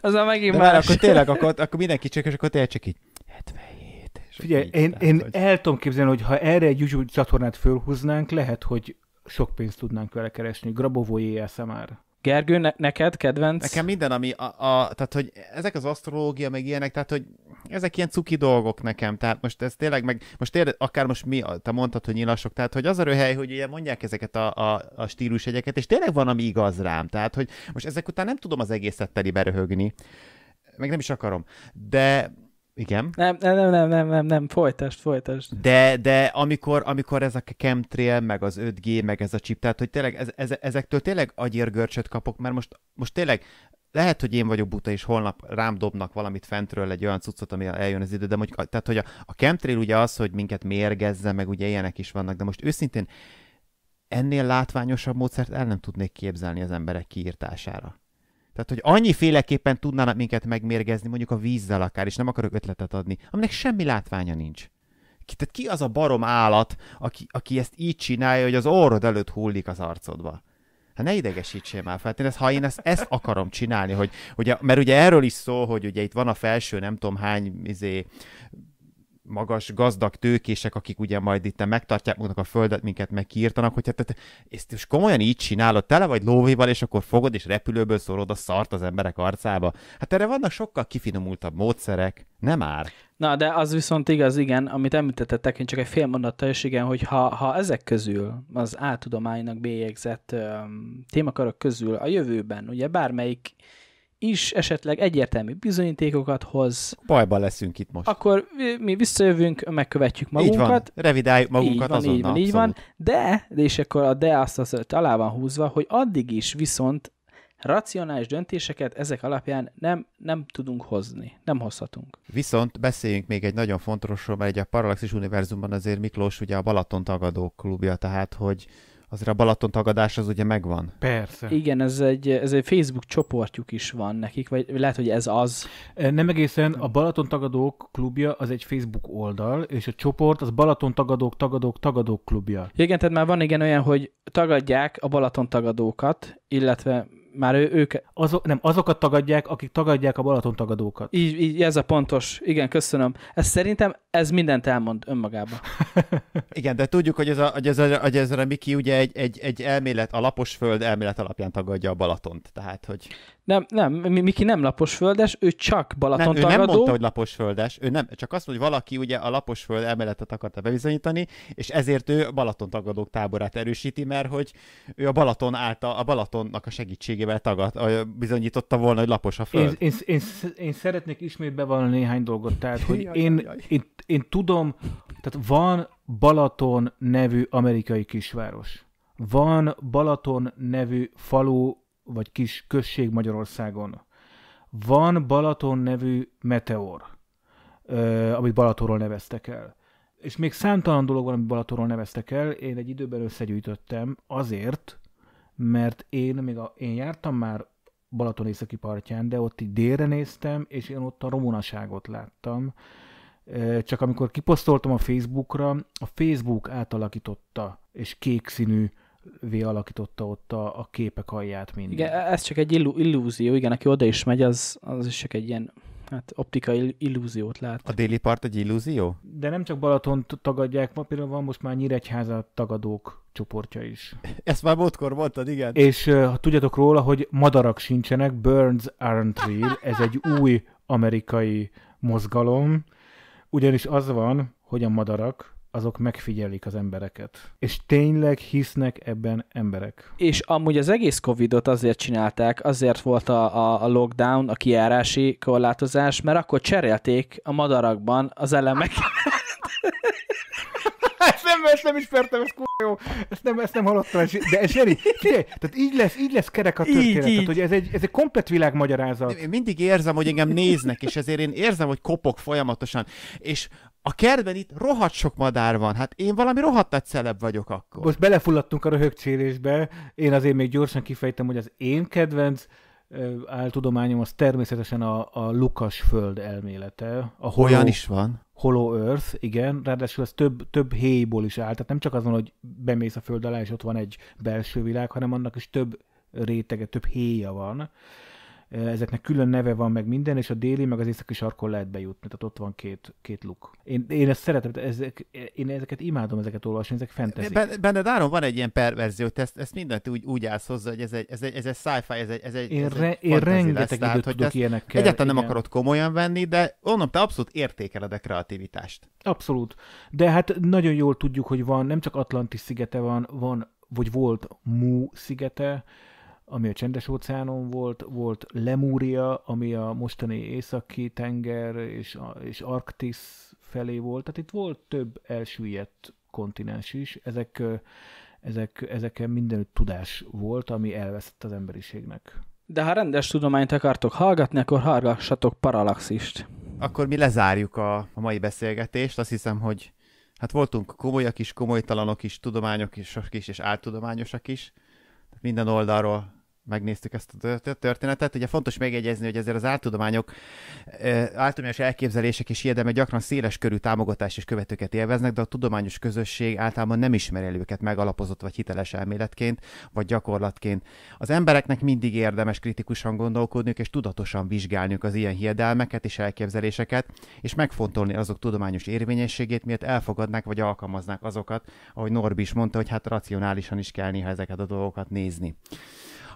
Az már megint De már más. akkor tényleg, akkor, akkor mindenki csak, és akkor tényleg csak így 77. És Figyelj, én, tehát, én hogy... el tudom képzelni, hogy ha erre egy YouTube csatornát fölhúznánk, lehet, hogy sok pénzt tudnánk vele keresni. Grabovó éjjel már. Gergő, ne- neked kedvenc? Nekem minden, ami a, a, tehát, hogy ezek az asztrológia, meg ilyenek, tehát, hogy ezek ilyen cuki dolgok nekem, tehát most ez tényleg meg, most tényleg, akár most mi, te mondtad, hogy nyilasok, tehát, hogy az a röhely, hogy ugye mondják ezeket a, a, a stílusjegyeket, és tényleg van, ami igaz rám, tehát, hogy most ezek után nem tudom az egészet teli röhögni, meg nem is akarom, de igen. Nem, nem, nem, nem, nem, nem, nem, folytasd, folytasd. De, de amikor, amikor ez a chemtrail, meg az 5G, meg ez a chip, tehát hogy tényleg ez, ez, ezektől tényleg agyérgörcsöt kapok, mert most, most tényleg lehet, hogy én vagyok buta, és holnap rám dobnak valamit fentről egy olyan cuccot, ami eljön az idő, de mondjuk, tehát hogy a, a chemtrail ugye az, hogy minket mérgezze, meg ugye ilyenek is vannak, de most őszintén ennél látványosabb módszert el nem tudnék képzelni az emberek kiírtására. Tehát, hogy annyi féleképpen tudnának minket megmérgezni, mondjuk a vízzel akár, és nem akarok ötletet adni, aminek semmi látványa nincs. Ki, tehát ki az a barom állat, aki, aki ezt így csinálja, hogy az orrod előtt hullik az arcodba? Hát ne idegesítsél már fel. Hát én ezt, ha én ezt, ezt akarom csinálni, hogy, hogy, mert ugye erről is szól, hogy ugye itt van a felső nem tudom hány izé, magas, gazdag tőkések, akik ugye majd itt megtartják magunknak a földet, minket meg kiírtanak, hogy hát, hát, hát ezt most komolyan így csinálod, tele vagy lóvival, és akkor fogod és repülőből szorod a szart az emberek arcába. Hát erre vannak sokkal kifinomultabb módszerek, nem már. Na, de az viszont igaz, igen, amit említettetek, én csak egy fél mondattal is, igen, hogy ha, ha ezek közül, az áltudománynak bélyegzett témakarok témakörök közül a jövőben, ugye bármelyik is esetleg egyértelmű bizonyítékokat hoz. Bajban leszünk itt most. Akkor mi visszajövünk, megkövetjük magunkat. Így van, revidáljuk magunkat így van, azonnal. Így van, így van, de, de és akkor a de azt az alá van húzva, hogy addig is viszont racionális döntéseket ezek alapján nem, nem tudunk hozni, nem hozhatunk. Viszont beszéljünk még egy nagyon fontosról, mert egy a Parallaxis Univerzumban azért Miklós ugye a Balaton tagadó klubja, tehát hogy azért a Balaton tagadás az ugye megvan. Persze. Igen, ez egy, ez egy Facebook csoportjuk is van nekik, vagy lehet, hogy ez az. Nem egészen, a Balaton tagadók klubja az egy Facebook oldal, és a csoport az Balaton tagadók, tagadók, tagadók klubja. Igen, tehát már van igen olyan, hogy tagadják a Balaton tagadókat, illetve már ő, ők, azok, nem, azokat tagadják, akik tagadják a Balaton tagadókat. Így, így ez a pontos. Igen, köszönöm. Ez szerintem ez mindent elmond önmagában. Igen, de tudjuk, hogy ez a, hogy ez a, hogy ez a Miki ugye egy, egy, egy elmélet, a lapos föld elmélet alapján tagadja a Balatont. Tehát, hogy... Nem, nem, Miki nem laposföldes, ő csak Balaton nem, ő nem mondta, hogy laposföldes, ő nem, csak azt, hogy valaki ugye a laposföld emeletet akarta bebizonyítani, és ezért ő Balaton tagadók táborát erősíti, mert hogy ő a Balaton által, a Balatonnak a segítségével tagad, bizonyította volna, hogy lapos a föld. Én, én, én, én szeretnék ismét bevallani néhány dolgot, tehát, hogy jaj, én, jaj. én, én tudom, tehát van Balaton nevű amerikai kisváros. Van Balaton nevű falu vagy kis község Magyarországon. Van Balaton nevű meteor, ö, amit Balatonról neveztek el. És még számtalan dolog van, amit Balatonról neveztek el. Én egy időben összegyűjtöttem azért, mert én még a, én jártam már Balaton északi partján, de ott így délre néztem, és én ott a romonaságot láttam. Csak amikor kiposztoltam a Facebookra, a Facebook átalakította, és kék színű vé alakította ott a, a képek alját mind. Igen, e- ez csak egy illú, illúzió, igen, aki oda is megy, az, az is csak egy ilyen hát optikai illúziót lát. A déli part egy illúzió? De nem csak Balaton tagadják, ma például van most már Nyíregyháza tagadók csoportja is. Ezt már múltkor mondtad, igen. És ha tudjatok róla, hogy madarak sincsenek, birds aren't real, ez egy új amerikai mozgalom, ugyanis az van, hogy a madarak azok megfigyelik az embereket. És tényleg hisznek ebben emberek. És amúgy az egész covidot azért csinálták, azért volt a, a, a lockdown, a kiárási korlátozás, mert akkor cserélték a madarakban az elemeket. ezt nem, ezt nem ismertem, ez jó. Ezt nem, ezt nem hallottam, ez, de figyelj, tehát így lesz, így lesz kerek a történet, így, tehát, hogy ez egy, ez egy komplet világmagyarázat. Én mindig érzem, hogy engem néznek, és ezért én érzem, hogy kopok folyamatosan, és a kertben itt rohadt sok madár van, hát én valami rohadt nagy celeb vagyok akkor. Most belefulladtunk a röhögcsélésbe, én azért még gyorsan kifejtem, hogy az én kedvenc áltudományom az természetesen a, a Lukas föld elmélete. A holo, Olyan is van. Hollow Earth, igen, ráadásul ez több, több héjból is áll, tehát nem csak azon, hogy bemész a föld alá, és ott van egy belső világ, hanem annak is több rétege, több héja van ezeknek külön neve van meg minden, és a déli meg az északi sarkon lehet bejutni, tehát ott van két, két luk. Én, én ezt szeretem, ezek, én ezeket imádom, ezeket olvasni, ezek fentezik. Ben, benne Áron van egy ilyen perverzió, hogy ezt, ezt mindent úgy, úgy állsz hozzá, hogy ez egy, ez egy, ez egy sci-fi, ez egy, ez egy, én, re, egy én rengeteg lesz, időt tehát, tudok hogy ilyenekkel. Egyáltalán nem igen. akarod komolyan venni, de onnan te abszolút értékeled a kreativitást. Abszolút. De hát nagyon jól tudjuk, hogy van, nem csak Atlantis szigete van, van vagy volt Mu szigete, ami a csendes óceánon volt, volt Lemúria, ami a mostani északi tenger és, a, és Arktis felé volt, tehát itt volt több elsüllyedt kontinens is, ezek, ezek, ezeken mindenütt tudás volt, ami elveszett az emberiségnek. De ha rendes tudományt akartok hallgatni, akkor hallgassatok paralaxist. Akkor mi lezárjuk a, a mai beszélgetést. Azt hiszem, hogy hát voltunk komolyak is, komolytalanok is, tudományok is, is és áltudományosak is. Minden oldalról megnéztük ezt a történetet. Ugye fontos megjegyezni, hogy ezért az áltudományok, áltudományos elképzelések és ilyedeme gyakran széles körű támogatás és követőket élveznek, de a tudományos közösség általában nem ismeri el őket megalapozott vagy hiteles elméletként, vagy gyakorlatként. Az embereknek mindig érdemes kritikusan gondolkodniuk és tudatosan vizsgálniuk az ilyen hiedelmeket és elképzeléseket, és megfontolni azok tudományos érvényességét, miért elfogadnák vagy alkalmaznák azokat, ahogy Norbi is mondta, hogy hát racionálisan is kell néha ezeket a dolgokat nézni.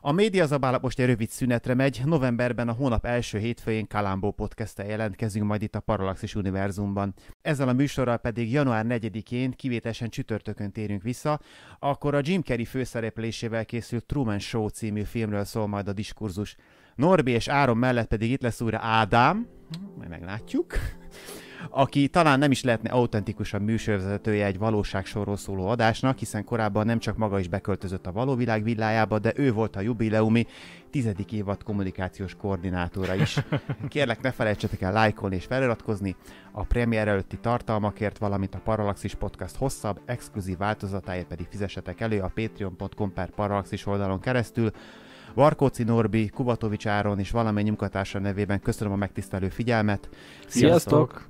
A média zabála most egy rövid szünetre megy, novemberben a hónap első hétfőjén Kalambó podcast jelentkezünk majd itt a Parallaxis Univerzumban. Ezzel a műsorral pedig január 4-én kivételesen csütörtökön térünk vissza, akkor a Jim Carrey főszereplésével készült Truman Show című filmről szól majd a diskurzus. Norbi és Áron mellett pedig itt lesz újra Ádám, majd meglátjuk aki talán nem is lehetne autentikusabb műsorvezetője egy valóságsorról szóló adásnak, hiszen korábban nem csak maga is beköltözött a való világ villájába, de ő volt a jubileumi tizedik évad kommunikációs koordinátora is. Kérlek, ne felejtsetek el lájkolni és feliratkozni a premier előtti tartalmakért, valamint a Paralaxis Podcast hosszabb, exkluzív változatáért pedig fizessetek elő a patreon.com per Parallaxis oldalon keresztül, Varkóci Norbi, Kubatovics Áron és valamennyi munkatársa nevében köszönöm a megtisztelő figyelmet. Sziasztok! Sziasztok!